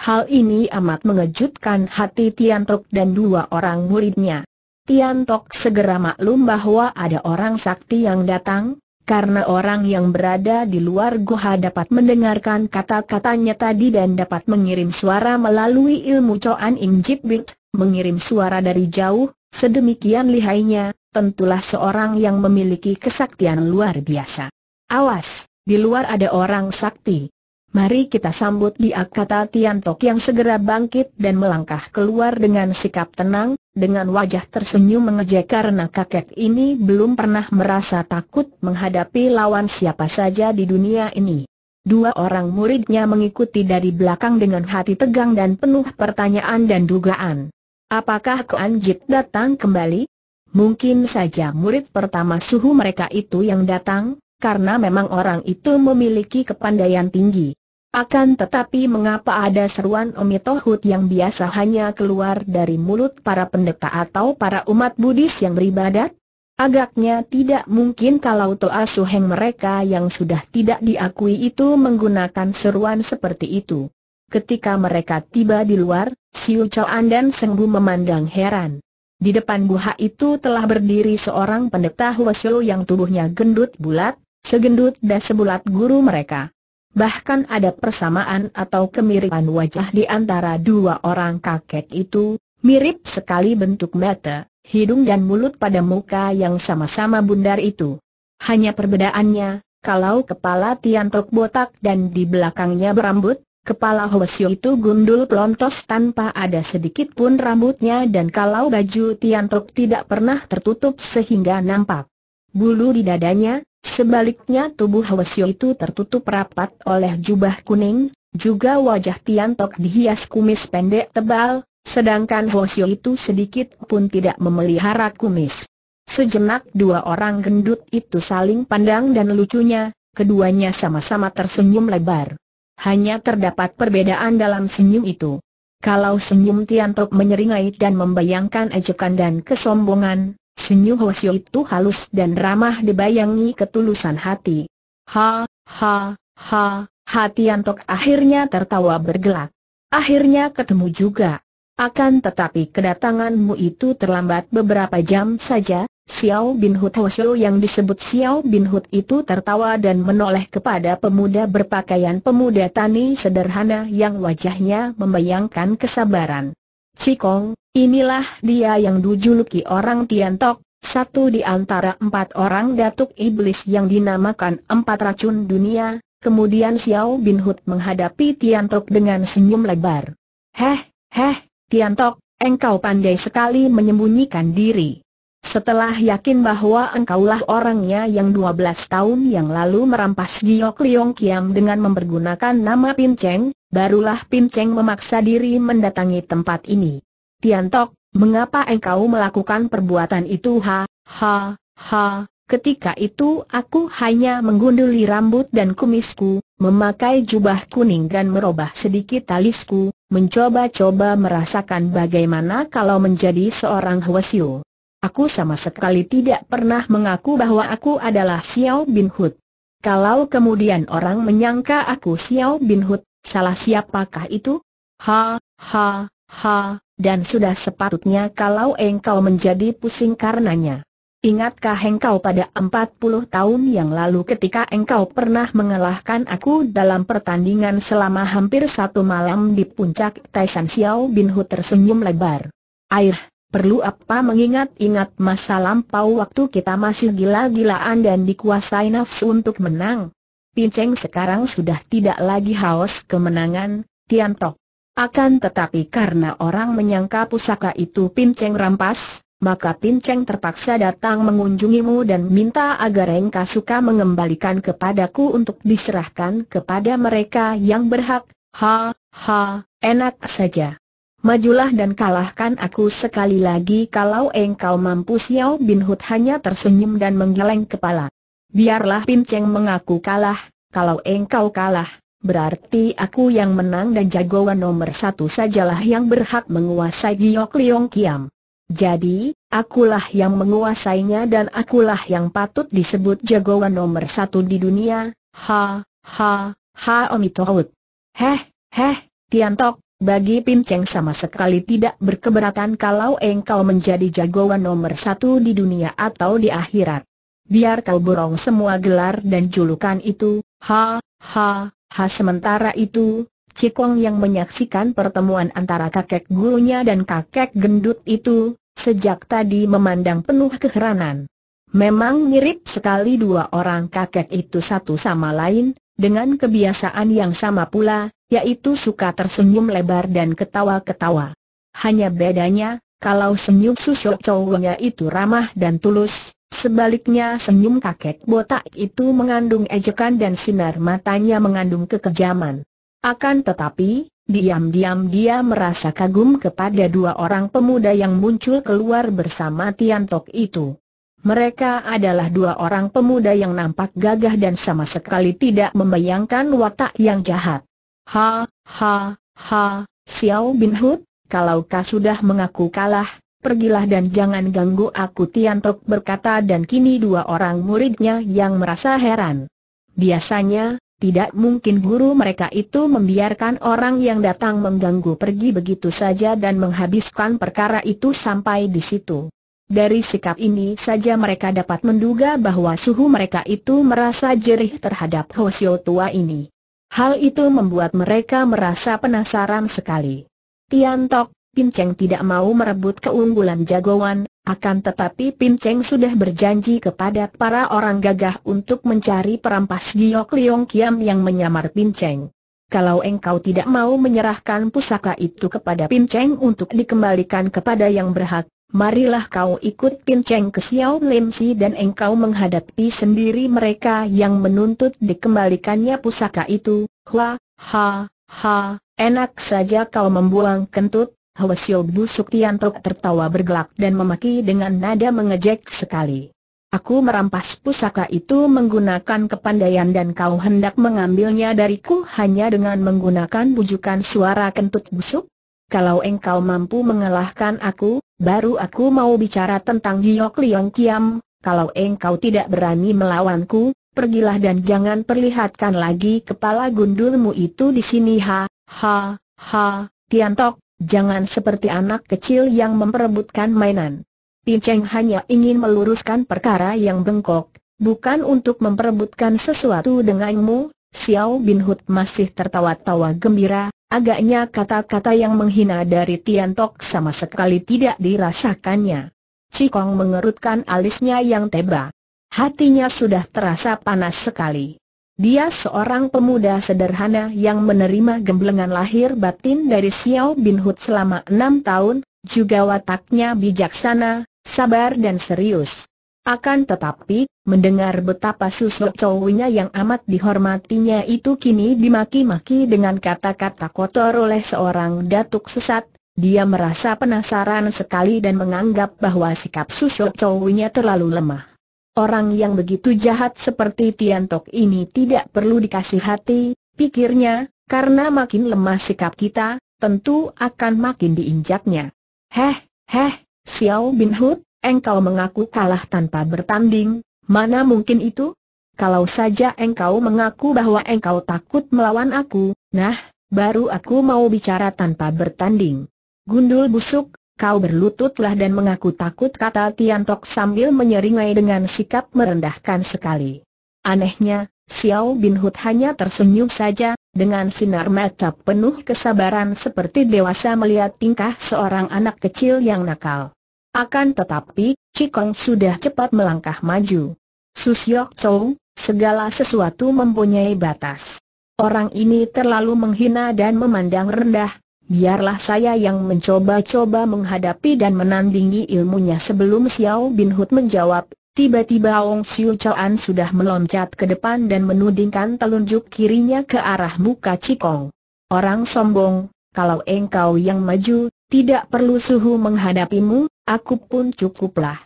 Hal ini amat mengejutkan hati Tiantok dan dua orang muridnya. Tiantok segera maklum bahwa ada orang sakti yang datang, karena orang yang berada di luar goha dapat mendengarkan kata-katanya tadi dan dapat mengirim suara melalui ilmu Coan Injit mengirim suara dari jauh, sedemikian lihainya, tentulah seorang yang memiliki kesaktian luar biasa. Awas, di luar ada orang sakti, Mari kita sambut dia kata Tiantok yang segera bangkit dan melangkah keluar dengan sikap tenang, dengan wajah tersenyum mengejek karena kakek ini belum pernah merasa takut menghadapi lawan siapa saja di dunia ini. Dua orang muridnya mengikuti dari belakang dengan hati tegang dan penuh pertanyaan dan dugaan. Apakah Kuan Jit datang kembali? Mungkin saja murid pertama suhu mereka itu yang datang, karena memang orang itu memiliki kepandaian tinggi. Akan tetapi mengapa ada seruan omitohut yang biasa hanya keluar dari mulut para pendeta atau para umat Buddhis yang beribadat? Agaknya tidak mungkin kalau Toa Suheng mereka yang sudah tidak diakui itu menggunakan seruan seperti itu. Ketika mereka tiba di luar, Siu Choan dan Sengbu memandang heran. Di depan buha itu telah berdiri seorang pendeta Hwasyo yang tubuhnya gendut bulat, segendut dan sebulat guru mereka bahkan ada persamaan atau kemiripan wajah di antara dua orang kakek itu, mirip sekali bentuk mata, hidung dan mulut pada muka yang sama-sama bundar itu. Hanya perbedaannya, kalau kepala Tiantok botak dan di belakangnya berambut, Kepala Hwasyo itu gundul pelontos tanpa ada sedikit pun rambutnya dan kalau baju Tiantok tidak pernah tertutup sehingga nampak bulu di dadanya, Sebaliknya tubuh Hwasyo itu tertutup rapat oleh jubah kuning, juga wajah Tiantok dihias kumis pendek tebal, sedangkan Hwasyo itu sedikit pun tidak memelihara kumis. Sejenak dua orang gendut itu saling pandang dan lucunya, keduanya sama-sama tersenyum lebar. Hanya terdapat perbedaan dalam senyum itu. Kalau senyum Tiantok menyeringai dan membayangkan ejekan dan kesombongan, Senyum Hosio itu halus dan ramah dibayangi ketulusan hati. Ha, ha, ha, hati Antok akhirnya tertawa bergelak. Akhirnya ketemu juga. Akan tetapi kedatanganmu itu terlambat beberapa jam saja, Xiao Bin Hut Hosio yang disebut Xiao Bin Hut itu tertawa dan menoleh kepada pemuda berpakaian pemuda tani sederhana yang wajahnya membayangkan kesabaran. Cikong, Inilah dia yang dijuluki orang Tiantok, satu di antara empat orang datuk iblis yang dinamakan empat racun dunia, kemudian Xiao Bin Hud menghadapi Tiantok dengan senyum lebar. Heh, heh, Tiantok, engkau pandai sekali menyembunyikan diri. Setelah yakin bahwa engkaulah orangnya yang 12 tahun yang lalu merampas Giok Liong Kiam dengan mempergunakan nama Pinceng, barulah Pinceng memaksa diri mendatangi tempat ini. Tiantok, mengapa engkau melakukan perbuatan itu ha, ha, ha, ketika itu aku hanya menggunduli rambut dan kumisku, memakai jubah kuning dan merubah sedikit talisku, mencoba-coba merasakan bagaimana kalau menjadi seorang Hwasyo. Aku sama sekali tidak pernah mengaku bahwa aku adalah Xiao Bin Hud. Kalau kemudian orang menyangka aku Xiao Bin Hud, salah siapakah itu? Ha, ha, ha, dan sudah sepatutnya kalau engkau menjadi pusing karenanya. Ingatkah engkau pada 40 tahun yang lalu ketika engkau pernah mengalahkan aku dalam pertandingan selama hampir satu malam di puncak Taishan? Xiao Bin Hu tersenyum lebar. Air, perlu apa mengingat-ingat masa lampau waktu kita masih gila-gilaan dan dikuasai nafsu untuk menang? Pinceng sekarang sudah tidak lagi haus kemenangan, Tian Tiantok. Akan tetapi karena orang menyangka pusaka itu pinceng rampas, maka pinceng terpaksa datang mengunjungimu dan minta agar engkau suka mengembalikan kepadaku untuk diserahkan kepada mereka yang berhak. Ha, ha, enak saja. Majulah dan kalahkan aku sekali lagi kalau engkau mampu Xiao Bin Hud hanya tersenyum dan menggeleng kepala. Biarlah Pinceng mengaku kalah, kalau engkau kalah, Berarti aku yang menang dan jagoan nomor satu sajalah yang berhak menguasai Giok Liong Kiam. Jadi, akulah yang menguasainya dan akulah yang patut disebut jagoan nomor satu di dunia. Ha, ha, ha omitohut. Heh, heh, Tiantok, bagi Pinceng sama sekali tidak berkeberatan kalau engkau menjadi jagoan nomor satu di dunia atau di akhirat. Biar kau borong semua gelar dan julukan itu, ha, ha, Ha sementara itu, Cikong yang menyaksikan pertemuan antara kakek gurunya dan kakek gendut itu, sejak tadi memandang penuh keheranan. Memang mirip sekali dua orang kakek itu satu sama lain, dengan kebiasaan yang sama pula, yaitu suka tersenyum lebar dan ketawa-ketawa. Hanya bedanya, kalau senyum susuk cowoknya itu ramah dan tulus, Sebaliknya senyum kakek botak itu mengandung ejekan dan sinar matanya mengandung kekejaman. Akan tetapi, diam-diam dia merasa kagum kepada dua orang pemuda yang muncul keluar bersama Tiantok itu. Mereka adalah dua orang pemuda yang nampak gagah dan sama sekali tidak membayangkan watak yang jahat. Ha, ha, ha, Xiao Bin Hut, kalau kau sudah mengaku kalah, pergilah dan jangan ganggu aku Tiantok berkata dan kini dua orang muridnya yang merasa heran. Biasanya, tidak mungkin guru mereka itu membiarkan orang yang datang mengganggu pergi begitu saja dan menghabiskan perkara itu sampai di situ. Dari sikap ini saja mereka dapat menduga bahwa suhu mereka itu merasa jerih terhadap Hosio tua ini. Hal itu membuat mereka merasa penasaran sekali. Tiantok, Pinceng tidak mau merebut keunggulan jagoan, akan tetapi Pinceng sudah berjanji kepada para orang gagah untuk mencari perampas Giok Liong Kiam yang menyamar Pinceng. Kalau engkau tidak mau menyerahkan pusaka itu kepada Pinceng untuk dikembalikan kepada yang berhak, marilah kau ikut Pinceng ke Xiao Lim Si dan engkau menghadapi sendiri mereka yang menuntut dikembalikannya pusaka itu. Wah, ha, ha, enak saja kau membuang kentut, Hwasyo busuk Tiantok tertawa bergelak dan memaki dengan nada mengejek sekali. Aku merampas pusaka itu menggunakan kepandaian dan kau hendak mengambilnya dariku hanya dengan menggunakan bujukan suara kentut busuk? Kalau engkau mampu mengalahkan aku, baru aku mau bicara tentang Giyok Liong Kiam, kalau engkau tidak berani melawanku, pergilah dan jangan perlihatkan lagi kepala gundulmu itu di sini ha, ha, ha, Tiantok, Jangan seperti anak kecil yang memperebutkan mainan. Cheng hanya ingin meluruskan perkara yang bengkok, bukan untuk memperebutkan sesuatu denganmu. Xiao Bin Hut masih tertawa-tawa gembira, agaknya kata-kata yang menghina dari Tian Tok sama sekali tidak dirasakannya. Cikong mengerutkan alisnya yang teba. Hatinya sudah terasa panas sekali. Dia seorang pemuda sederhana yang menerima gemblengan lahir batin dari Xiao Bin Hud selama enam tahun, juga wataknya bijaksana, sabar dan serius. Akan tetapi, mendengar betapa susuk cowoknya yang amat dihormatinya itu kini dimaki-maki dengan kata-kata kotor oleh seorang datuk sesat, dia merasa penasaran sekali dan menganggap bahwa sikap susuk cowoknya terlalu lemah. Orang yang begitu jahat seperti Tian Tiantok ini tidak perlu dikasih hati, pikirnya, karena makin lemah sikap kita, tentu akan makin diinjaknya. Heh, heh, Xiao Bin Hut, engkau mengaku kalah tanpa bertanding, mana mungkin itu? Kalau saja engkau mengaku bahwa engkau takut melawan aku, nah, baru aku mau bicara tanpa bertanding. Gundul busuk, kau berlututlah dan mengaku takut kata Tiantok sambil menyeringai dengan sikap merendahkan sekali. Anehnya, Xiao Bin Hut hanya tersenyum saja, dengan sinar mata penuh kesabaran seperti dewasa melihat tingkah seorang anak kecil yang nakal. Akan tetapi, Cikong sudah cepat melangkah maju. Susyok Chou, segala sesuatu mempunyai batas. Orang ini terlalu menghina dan memandang rendah, biarlah saya yang mencoba-coba menghadapi dan menandingi ilmunya sebelum Xiao Bin Hud menjawab, tiba-tiba Ong Siu Chuan sudah meloncat ke depan dan menudingkan telunjuk kirinya ke arah muka Cikong. Orang sombong, kalau engkau yang maju, tidak perlu suhu menghadapimu, aku pun cukuplah.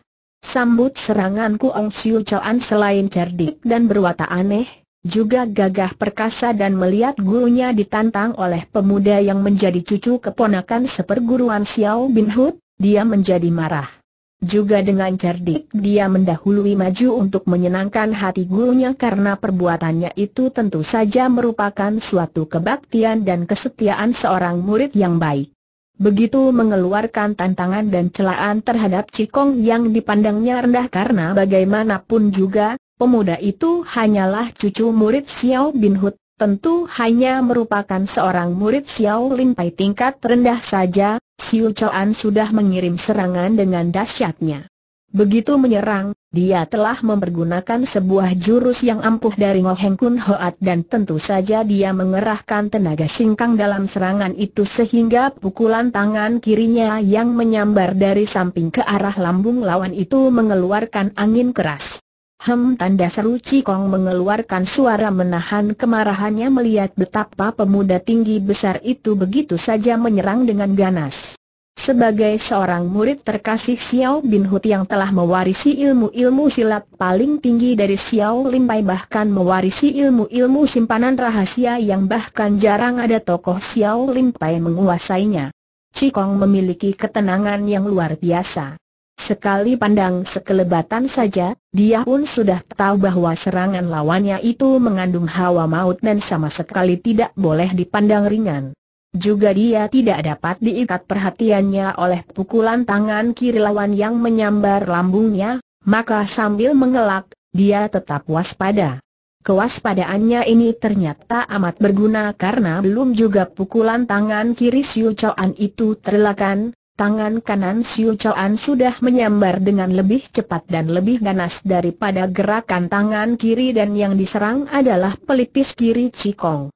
Sambut seranganku Ong Siu Chuan selain cerdik dan berwata aneh, juga gagah perkasa dan melihat gurunya ditantang oleh pemuda yang menjadi cucu keponakan seperguruan Xiao Bin Hut, dia menjadi marah. Juga dengan cerdik dia mendahului maju untuk menyenangkan hati gurunya karena perbuatannya itu tentu saja merupakan suatu kebaktian dan kesetiaan seorang murid yang baik. Begitu mengeluarkan tantangan dan celaan terhadap Cikong yang dipandangnya rendah karena bagaimanapun juga, Pemuda itu hanyalah cucu murid Xiao Bin Hut, tentu hanya merupakan seorang murid Xiao Lin Pai tingkat rendah saja, Xiu Chuan sudah mengirim serangan dengan dahsyatnya. Begitu menyerang, dia telah mempergunakan sebuah jurus yang ampuh dari Ngoheng Kun Hoat dan tentu saja dia mengerahkan tenaga singkang dalam serangan itu sehingga pukulan tangan kirinya yang menyambar dari samping ke arah lambung lawan itu mengeluarkan angin keras. Hem tanda seru Cikong mengeluarkan suara menahan kemarahannya melihat betapa pemuda tinggi besar itu begitu saja menyerang dengan ganas. Sebagai seorang murid terkasih Xiao Bin Hut yang telah mewarisi ilmu-ilmu silat paling tinggi dari Xiao Lim Pai bahkan mewarisi ilmu-ilmu simpanan rahasia yang bahkan jarang ada tokoh Xiao Lim Pai menguasainya. Cikong memiliki ketenangan yang luar biasa. Sekali pandang sekelebatan saja, dia pun sudah tahu bahwa serangan lawannya itu mengandung hawa maut dan sama sekali tidak boleh dipandang ringan. Juga dia tidak dapat diikat perhatiannya oleh pukulan tangan kiri lawan yang menyambar lambungnya, maka sambil mengelak, dia tetap waspada. Kewaspadaannya ini ternyata amat berguna karena belum juga pukulan tangan kiri Siu Chuan itu terlakan. Tangan kanan Siu Chuan sudah menyambar dengan lebih cepat dan lebih ganas daripada gerakan tangan kiri dan yang diserang adalah pelipis kiri Cikong.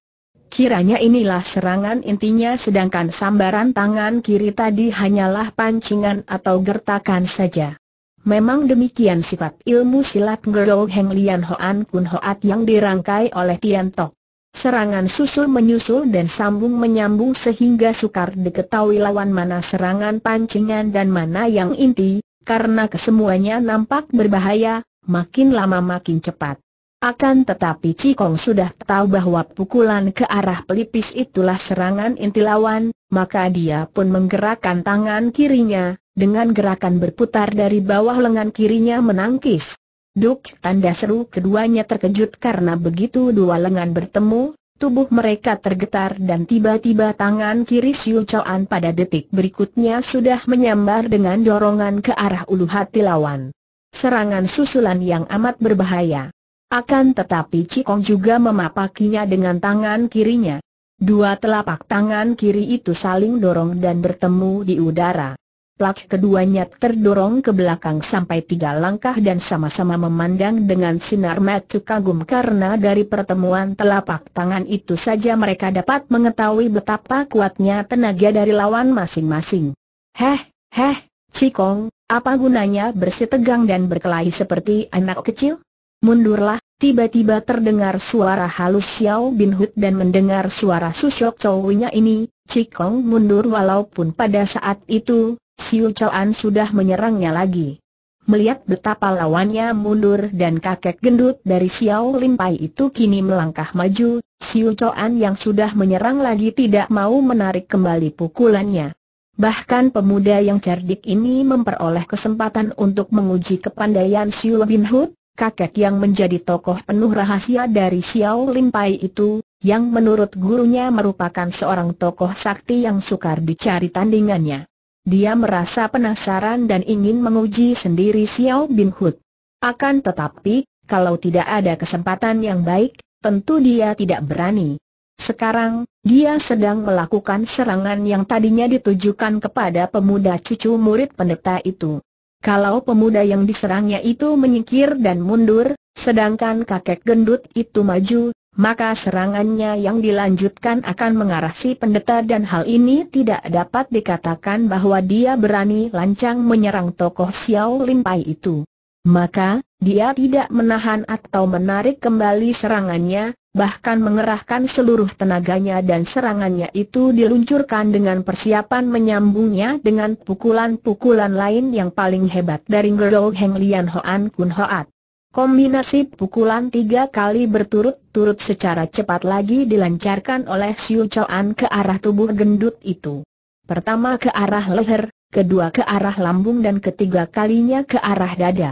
Kiranya inilah serangan intinya sedangkan sambaran tangan kiri tadi hanyalah pancingan atau gertakan saja. Memang demikian sifat ilmu silat Gerou Heng Lian Hoan Kun Hoat yang dirangkai oleh Tian Tok. Serangan susul menyusul dan sambung menyambung sehingga sukar diketahui lawan mana serangan pancingan dan mana yang inti, karena kesemuanya nampak berbahaya, makin lama makin cepat. Akan tetapi Cikong sudah tahu bahwa pukulan ke arah pelipis itulah serangan inti lawan, maka dia pun menggerakkan tangan kirinya, dengan gerakan berputar dari bawah lengan kirinya menangkis. Duk tanda seru keduanya terkejut karena begitu dua lengan bertemu, tubuh mereka tergetar dan tiba-tiba tangan kiri Siu Chuan pada detik berikutnya sudah menyambar dengan dorongan ke arah ulu hati lawan. Serangan susulan yang amat berbahaya. Akan tetapi Cikong juga memapakinya dengan tangan kirinya. Dua telapak tangan kiri itu saling dorong dan bertemu di udara. Plak keduanya terdorong ke belakang sampai tiga langkah dan sama-sama memandang dengan sinar mata kagum karena dari pertemuan telapak tangan itu saja mereka dapat mengetahui betapa kuatnya tenaga dari lawan masing-masing. Heh, heh, Cikong, apa gunanya bersitegang dan berkelahi seperti anak kecil? Mundurlah, tiba-tiba terdengar suara halus Xiao Bin Hud dan mendengar suara Susyok cowoknya ini, Cikong mundur walaupun pada saat itu, Siu Chuan sudah menyerangnya lagi. Melihat betapa lawannya mundur dan kakek gendut dari Xiao Lin Pai itu kini melangkah maju, Siu Chuan yang sudah menyerang lagi tidak mau menarik kembali pukulannya. Bahkan pemuda yang cerdik ini memperoleh kesempatan untuk menguji kepandaian Siu Bin Hud, kakek yang menjadi tokoh penuh rahasia dari Xiao Lin Pai itu, yang menurut gurunya merupakan seorang tokoh sakti yang sukar dicari tandingannya. Dia merasa penasaran dan ingin menguji sendiri Xiao Bin Hud. Akan tetapi, kalau tidak ada kesempatan yang baik, tentu dia tidak berani. Sekarang, dia sedang melakukan serangan yang tadinya ditujukan kepada pemuda cucu murid pendeta itu. Kalau pemuda yang diserangnya itu menyingkir dan mundur, sedangkan kakek gendut itu maju, maka serangannya yang dilanjutkan akan mengarah si pendeta dan hal ini tidak dapat dikatakan bahwa dia berani lancang menyerang tokoh Xiao Lin Pai itu. Maka, dia tidak menahan atau menarik kembali serangannya, bahkan mengerahkan seluruh tenaganya dan serangannya itu diluncurkan dengan persiapan menyambungnya dengan pukulan-pukulan lain yang paling hebat dari Ngero Heng Lian Hoan Kun Hoat. Kombinasi pukulan tiga kali berturut-turut secara cepat lagi dilancarkan oleh Siu Choan ke arah tubuh gendut itu. Pertama ke arah leher, kedua ke arah lambung dan ketiga kalinya ke arah dada.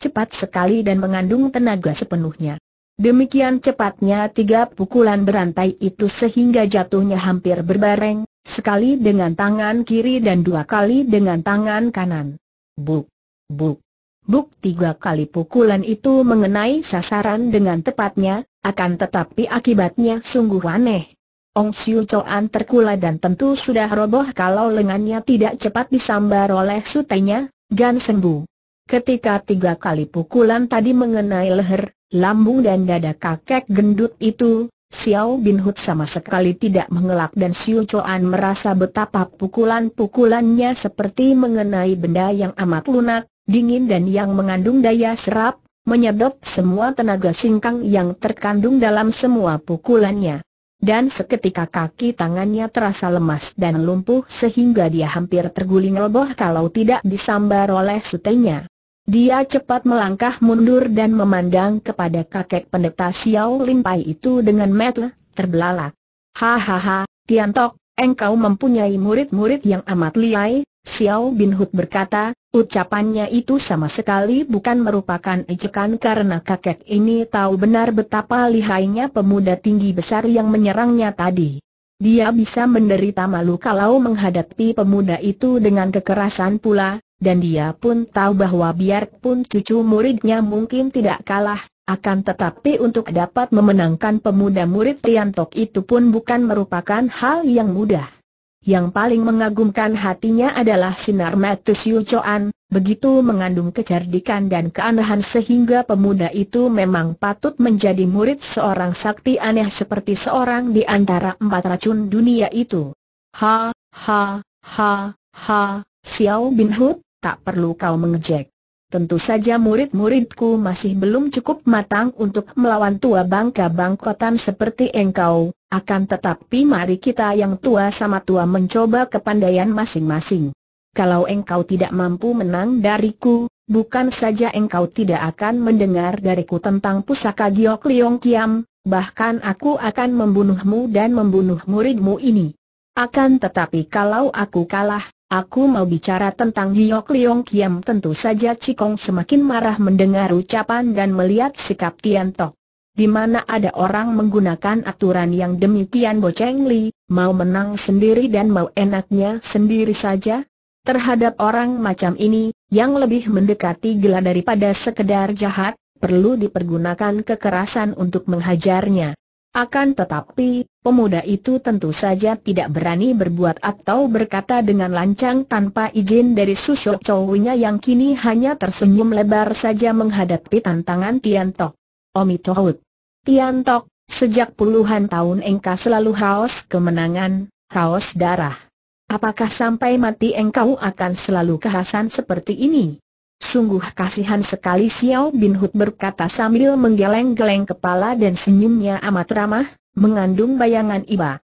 Cepat sekali dan mengandung tenaga sepenuhnya. Demikian cepatnya tiga pukulan berantai itu sehingga jatuhnya hampir berbareng, sekali dengan tangan kiri dan dua kali dengan tangan kanan. Buk, buk, Buk tiga kali pukulan itu mengenai sasaran dengan tepatnya, akan tetapi akibatnya sungguh aneh. Ong Siu Choan terkula dan tentu sudah roboh kalau lengannya tidak cepat disambar oleh sutenya, Gan Senbu. Ketika tiga kali pukulan tadi mengenai leher, lambung dan dada kakek gendut itu, Xiao Bin Hut sama sekali tidak mengelak dan Siu Chuan merasa betapa pukulan-pukulannya seperti mengenai benda yang amat lunak, dingin dan yang mengandung daya serap, menyedot semua tenaga singkang yang terkandung dalam semua pukulannya. Dan seketika kaki tangannya terasa lemas dan lumpuh sehingga dia hampir terguling roboh kalau tidak disambar oleh setenya. Dia cepat melangkah mundur dan memandang kepada kakek pendeta Xiao Limpai itu dengan mata terbelalak. Hahaha, Tiantok, engkau mempunyai murid-murid yang amat liai, Xiao Bin Hut berkata, ucapannya itu sama sekali bukan merupakan ejekan karena kakek ini tahu benar betapa lihainya pemuda tinggi besar yang menyerangnya tadi. Dia bisa menderita malu kalau menghadapi pemuda itu dengan kekerasan pula, dan dia pun tahu bahwa biarpun cucu muridnya mungkin tidak kalah, akan tetapi untuk dapat memenangkan pemuda murid Tiantok itu pun bukan merupakan hal yang mudah. Yang paling mengagumkan hatinya adalah sinar Siu Chuan, begitu mengandung kecerdikan dan keanehan sehingga pemuda itu memang patut menjadi murid seorang sakti aneh seperti seorang di antara empat racun dunia itu. Ha, ha, ha, ha, Xiao Bin Hu, tak perlu kau mengejek. Tentu saja murid-muridku masih belum cukup matang untuk melawan tua bangka bangkotan seperti engkau, akan tetapi mari kita yang tua sama tua mencoba kepandaian masing-masing. Kalau engkau tidak mampu menang dariku, bukan saja engkau tidak akan mendengar dariku tentang pusaka Giok Liong Kiam, bahkan aku akan membunuhmu dan membunuh muridmu ini. Akan tetapi kalau aku kalah, Aku mau bicara tentang Hiok Leong Kiam tentu saja Cikong semakin marah mendengar ucapan dan melihat sikap Tian Tok. Di mana ada orang menggunakan aturan yang demikian Boceng Li, mau menang sendiri dan mau enaknya sendiri saja? Terhadap orang macam ini, yang lebih mendekati gila daripada sekedar jahat, perlu dipergunakan kekerasan untuk menghajarnya. Akan tetapi, pemuda itu tentu saja tidak berani berbuat atau berkata dengan lancang tanpa izin dari susuk cowoknya yang kini hanya tersenyum lebar saja menghadapi tantangan Tiantok. Omi Tohut. Tiantok, sejak puluhan tahun engkau selalu haus kemenangan, haus darah. Apakah sampai mati engkau akan selalu kehasan seperti ini? Sungguh kasihan sekali Xiao Bin Hud berkata sambil menggeleng-geleng kepala dan senyumnya amat ramah, mengandung bayangan iba.